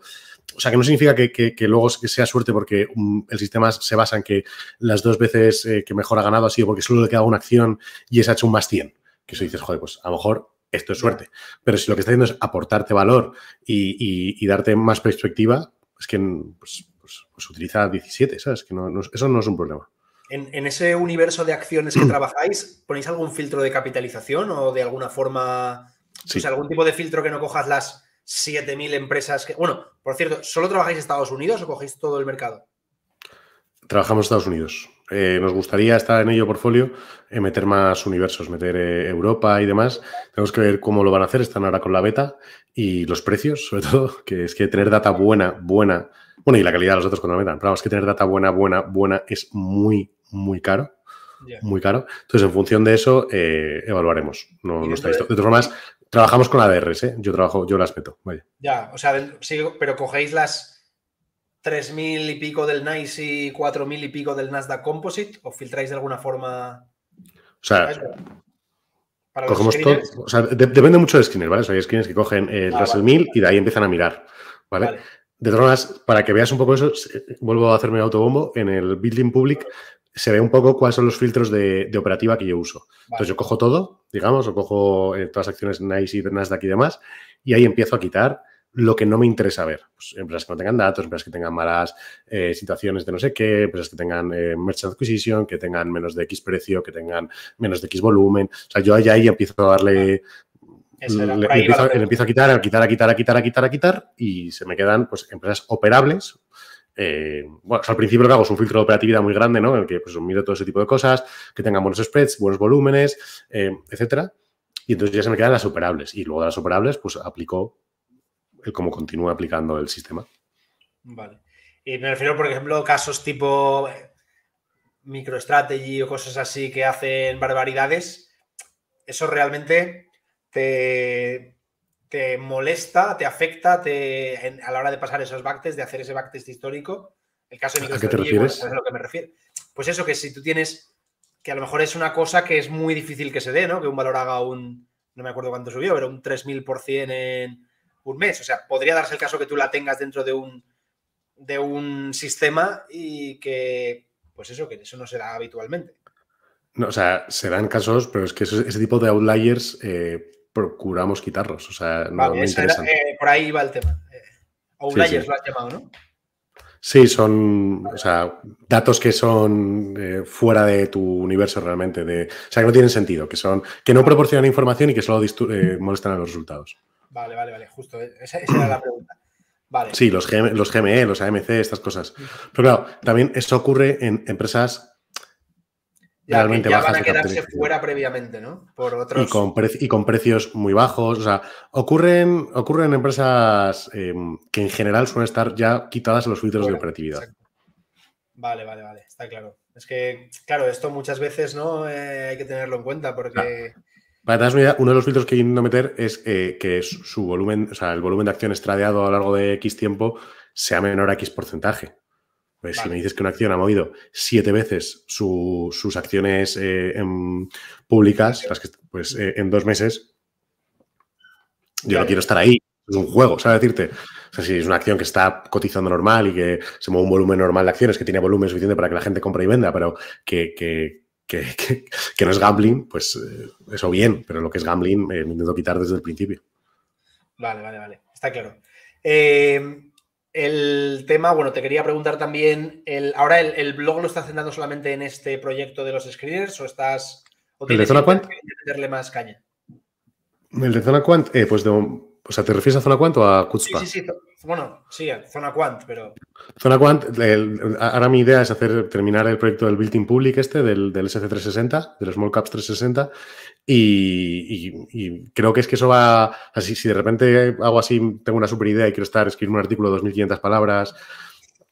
o sea, que no significa que, luego sea suerte porque mm, el sistema se basa en que las dos veces eh, que mejor ha ganado ha sido porque solo le queda una acción y esa ha hecho un más 100. Que eso dices, joder, pues a lo mejor esto es suerte. Pero si lo que está haciendo es aportarte valor y, y darte más perspectiva, es que pues, pues, pues utiliza 17, ¿sabes? Que eso no es un problema. En, ese universo de acciones que trabajáis, ¿ponéis algún filtro de capitalización o de alguna forma, algún tipo de filtro que no cojas las 7.000 empresas que... Bueno, por cierto, ¿solo trabajáis Estados Unidos o cogéis todo el mercado? Trabajamos en Estados Unidos. Eh, nos gustaría estar en ello portfolio, eh, meter más universos, meter eh, Europa y demás. Tenemos que ver cómo lo van a hacer. Están ahora con la beta y los precios, sobre todo, que es que tener data buena, buena, bueno, y la calidad de los datos cuando la metan. Pero es que tener data buena, buena, buena es muy, muy caro. Muy caro. Entonces, en función de eso, evaluaremos. No, está De todas formas, trabajamos con ADRs, ¿eh? Yo trabajo, yo las meto. Vaya. Ya, o sea, sí, pero cogéis las 3.000 y pico del NICE y 4.000 y pico del Nasdaq Composite? ¿O filtráis de alguna forma? O sea, depende mucho de Skinner, ¿vale? hay Skinners que cogen el eh, ah, 1000 y de ahí empiezan a mirar, ¿vale? De todas para que veas un poco eso, eh, vuelvo a hacerme el autobombo, en el Building Public se ve un poco cuáles son los filtros de, operativa que yo uso. Entonces yo cojo todo, digamos, o cojo eh, todas las acciones NICE y Nasdaq y demás, y ahí empiezo a quitar lo que no me interesa ver. Pues empresas que no tengan datos, empresas que tengan malas eh, situaciones de no sé qué, empresas que tengan eh, merchant acquisition, que tengan menos de X precio, que tengan menos de X volumen. O sea, yo allá ahí empiezo a darle empiezo, a quitar, a quitar, a quitar, a quitar, a quitar, a quitar, y se me quedan pues empresas operables. Eh, bueno, al principio lo que hago es un filtro de operatividad muy grande, ¿no? En el que pues, miro todo ese tipo de cosas, que tengan buenos spreads, buenos volúmenes, etc. Eh, etcétera. Y entonces ya se me quedan las operables. Y luego de las operables, pues aplico el cómo continúa aplicando el sistema. Vale. Y me refiero, por ejemplo, casos tipo eh, MicroStrategy o cosas así que hacen barbaridades. Eso realmente te, te molesta, te afecta te, a la hora de pasar esos backtests, de hacer ese backtest histórico. El caso de ¿A qué te refieres? Pues es lo que me refiero. Pues eso, que si tú tienes, que a lo mejor es una cosa que es muy difícil que se dé, ¿no? Que un valor haga un, no me acuerdo cuánto subió, pero un 3.000% en un mes. O sea, podría darse el caso que tú la tengas dentro de un, de un sistema y que, pues eso, que eso no se da habitualmente. No, o sea, se dan casos, pero es que ese, tipo de outliers eh, procuramos quitarlos. O sea, eh, por ahí va el tema. Eh, outliers lo has llamado, ¿no? Sí, son datos que son fuera de tu universo realmente, de, o sea, que no tienen sentido, que, son, que no proporcionan información y que solo molestan a los resultados. Vale, vale, vale, justo. Eh, esa, era la pregunta. Vale. Sí, los, los GME, los AMC, estas cosas. Pero claro, también eso ocurre en empresas realmente ya van a quedarse fuera previamente, ¿no? y, con precios muy bajos. O sea, ocurren, ocurren empresas em, que en general suelen estar ya quitadas a los filtros de operatividad. Vale, vale, vale, está claro. Es que, claro, esto muchas veces no eh, hay que tenerlo en cuenta porque... Para una idea, uno de los filtros que intento meter es eh, que su volumen, o sea, el volumen de acción estradiado a lo largo de X tiempo sea menor a X porcentaje. Pues si me dices que una acción ha movido siete veces sus acciones eh, em, públicas, las que, pues eh, en dos meses, yo no quiero estar ahí. Es un juego, ¿sabes decirte? O sea, si es una acción que está cotizando normal y que se mueve un volumen normal de acciones, que tiene volumen suficiente para que la gente compre y venda, pero que que, que, no es gambling, pues eh, eso bien, pero lo que es gambling me eh, intento quitar desde el principio. Vale, vale, vale, está claro. Eh, el tema, bueno, te quería preguntar también, el, ahora el, blog lo está centrando solamente en este proyecto de los screeners o estás... ¿El de Zona más caña? El de Zona Quant, pues de, o sea, ¿te refieres a zona quant o a Kutzpa? Sí, sí, sí. Bueno, sí, a zona quant, pero. Zona quant, ahora mi idea es hacer terminar el proyecto del Building Public este, del, del SC360, del Small Caps 360, y, creo que es que eso va. Así, si de repente hago así, tengo una super idea y quiero estar, escribir un artículo de 2.500 palabras,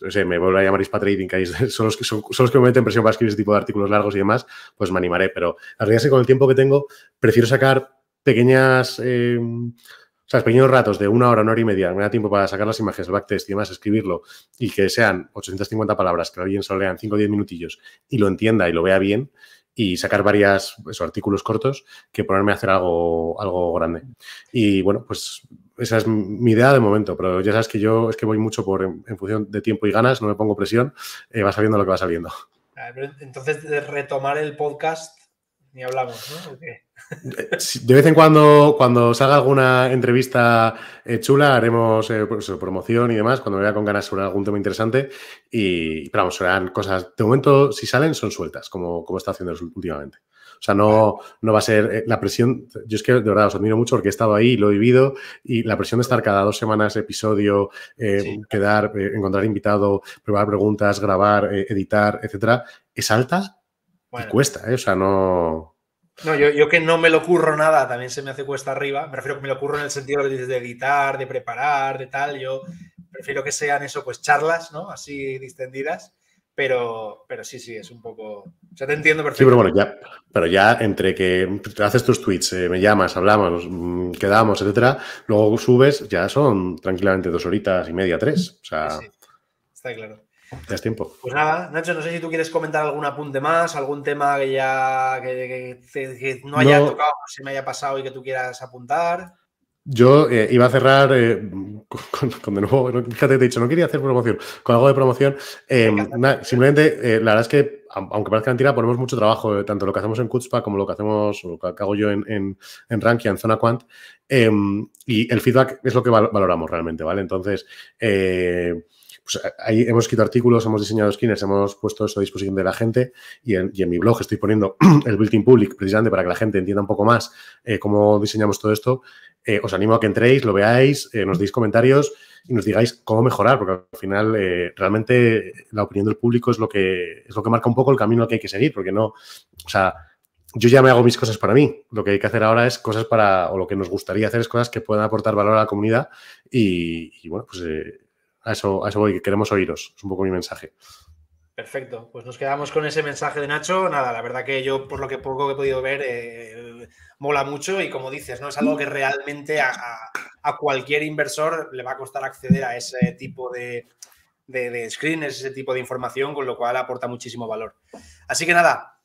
no sé, me vuelvo a llamar Ispa Trading, que son los que, son, los que me meten presión para escribir ese tipo de artículos largos y demás, pues me animaré. Pero al final, con el tiempo que tengo, prefiero sacar pequeñas. Eh, o sea, pequeños ratos de una hora, una hora y media, me da tiempo para sacar las imágenes, el backtest y demás, escribirlo y que sean 850 palabras, que alguien solo lea en 5 o 10 minutillos y lo entienda y lo vea bien y sacar varios artículos cortos que ponerme a hacer algo, algo grande. Y bueno, pues esa es mi idea de momento, pero ya sabes que yo es que voy mucho por en, función de tiempo y ganas, no me pongo presión, eh, va saliendo lo que va saliendo. Entonces, de retomar el podcast, ni hablamos, ¿no? De vez en cuando, cuando salga alguna entrevista eh, chula, haremos eh, pues promoción y demás, cuando me vea con ganas sobre algún tema interesante. Y, pero vamos, serán cosas, de momento, si salen, son sueltas, como, como está haciendo últimamente. O sea, no, no va a ser eh, la presión. Yo es que de verdad os admiro mucho porque he estado ahí, lo he vivido y la presión de estar cada dos semanas episodio, quedar, encontrar invitado, probar preguntas, grabar, editar, etcétera, es alta y cuesta. O sea, no. No, yo, que no me lo ocurro nada, también se me hace cuesta arriba. Me refiero que me lo curro en el sentido de, editar, de preparar, de tal. Yo prefiero que sean eso, pues charlas, ¿no? Así distendidas. Pero, pero sí, sí, es un poco. O sea, te entiendo perfectamente. Sí, pero bueno, ya, pero ya entre que haces tus tweets, eh, me llamas, hablamos, mm, quedamos, etcétera, luego subes, ya son tranquilamente dos horitas y media, tres. O sea. sí. Está claro. Ya Es tiempo. Pues nada, Nacho, no sé si tú quieres comentar algún apunte más, algún tema que ya que, no haya tocado, se me haya pasado y que tú quieras apuntar. Yo eh, iba a cerrar eh, con, de nuevo, fíjate, te he dicho, no quería hacer promoción, con algo de promoción. Eh, simplemente, la verdad es que, aunque parezca mentira, ponemos mucho trabajo, tanto lo que hacemos en Cutspa como lo que hacemos, o lo que hago yo en, en, en Rankia, en Zona Quant, em, y el feedback es lo que valoramos realmente, ¿vale? Entonces, pues eh, ahí hemos escrito artículos, hemos diseñado skins, hemos puesto eso a disposición de la gente y en, mi blog estoy poniendo el building public precisamente para que la gente entienda un poco más eh, cómo diseñamos todo esto. Eh, os animo a que entréis, lo veáis, nos deis comentarios y nos digáis cómo mejorar, porque al final realmente la opinión del público es lo que es lo que marca un poco el camino que hay que seguir, porque no, o sea, yo ya me hago mis cosas para mí. Lo que hay que hacer ahora es cosas para, o lo que nos gustaría hacer es cosas que puedan aportar valor a la comunidad y bueno, pues a eso, eso voy, que queremos oíros. Es un poco mi mensaje. Perfecto, pues nos quedamos con ese mensaje de Nacho. Nada, la verdad que yo, por lo que poco he podido ver, eh, mola mucho y como dices, ¿no? Es algo que realmente a, cualquier inversor le va a costar acceder a ese tipo de, de, de screens, ese tipo de información, con lo cual aporta muchísimo valor. Así que nada,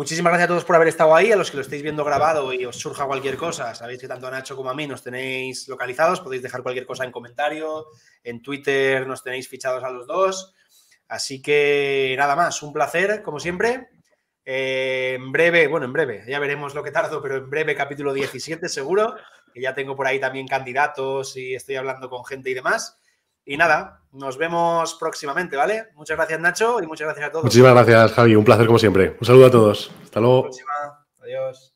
Muchísimas gracias a todos por haber estado ahí, a los que lo estáis viendo grabado y os surja cualquier cosa. Sabéis que tanto a Nacho como a mí nos tenéis localizados, podéis dejar cualquier cosa en comentario, en Twitter nos tenéis fichados a los dos. Así que nada más, un placer, como siempre. Eh, en breve, bueno, en breve, ya veremos lo que tardo, pero en breve capítulo 17 seguro, que ya tengo por ahí también candidatos y estoy hablando con gente y demás. Y nada, nos vemos próximamente, ¿vale? Muchas gracias, Nacho, y muchas gracias a todos. Muchísimas gracias, Javi. Un placer como siempre. Un saludo a todos. Hasta luego. Adiós.